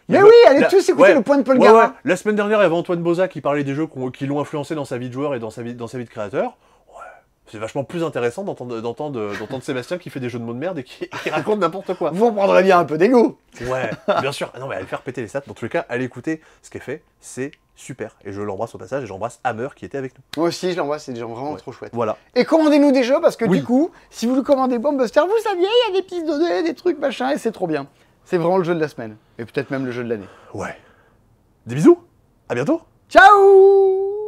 Mais, oui, allez tous écouter le point de Polgara. La semaine dernière, il y avait Antoine Boza qui parlait des jeux qui l'ont influencé dans sa vie de joueur et dans sa vie, dans sa vie de créateur. C'est vachement plus intéressant d'entendre, Sébastien qui fait des jeux de mots de merde et qui, raconte n'importe quoi. Vous prendrez bien un peu d'ego. Ouais, bien sûr. Ah non, mais elle faire péter les stats. Dans tous les cas, allez écouter ce qu'elle fait. C'est super. Et je l'embrasse au passage et j'embrasse Hammer qui était avec nous. Moi aussi, je l'embrasse. C'est des gens vraiment trop chouette. Voilà. Et commandez-nous des jeux parce que du coup, si vous le commandez Buster, vous saviez, il y a des pistes données, des trucs machin et c'est trop bien. C'est vraiment le jeu de la semaine. Et peut-être même le jeu de l'année. Ouais. Des bisous. À bientôt. Ciao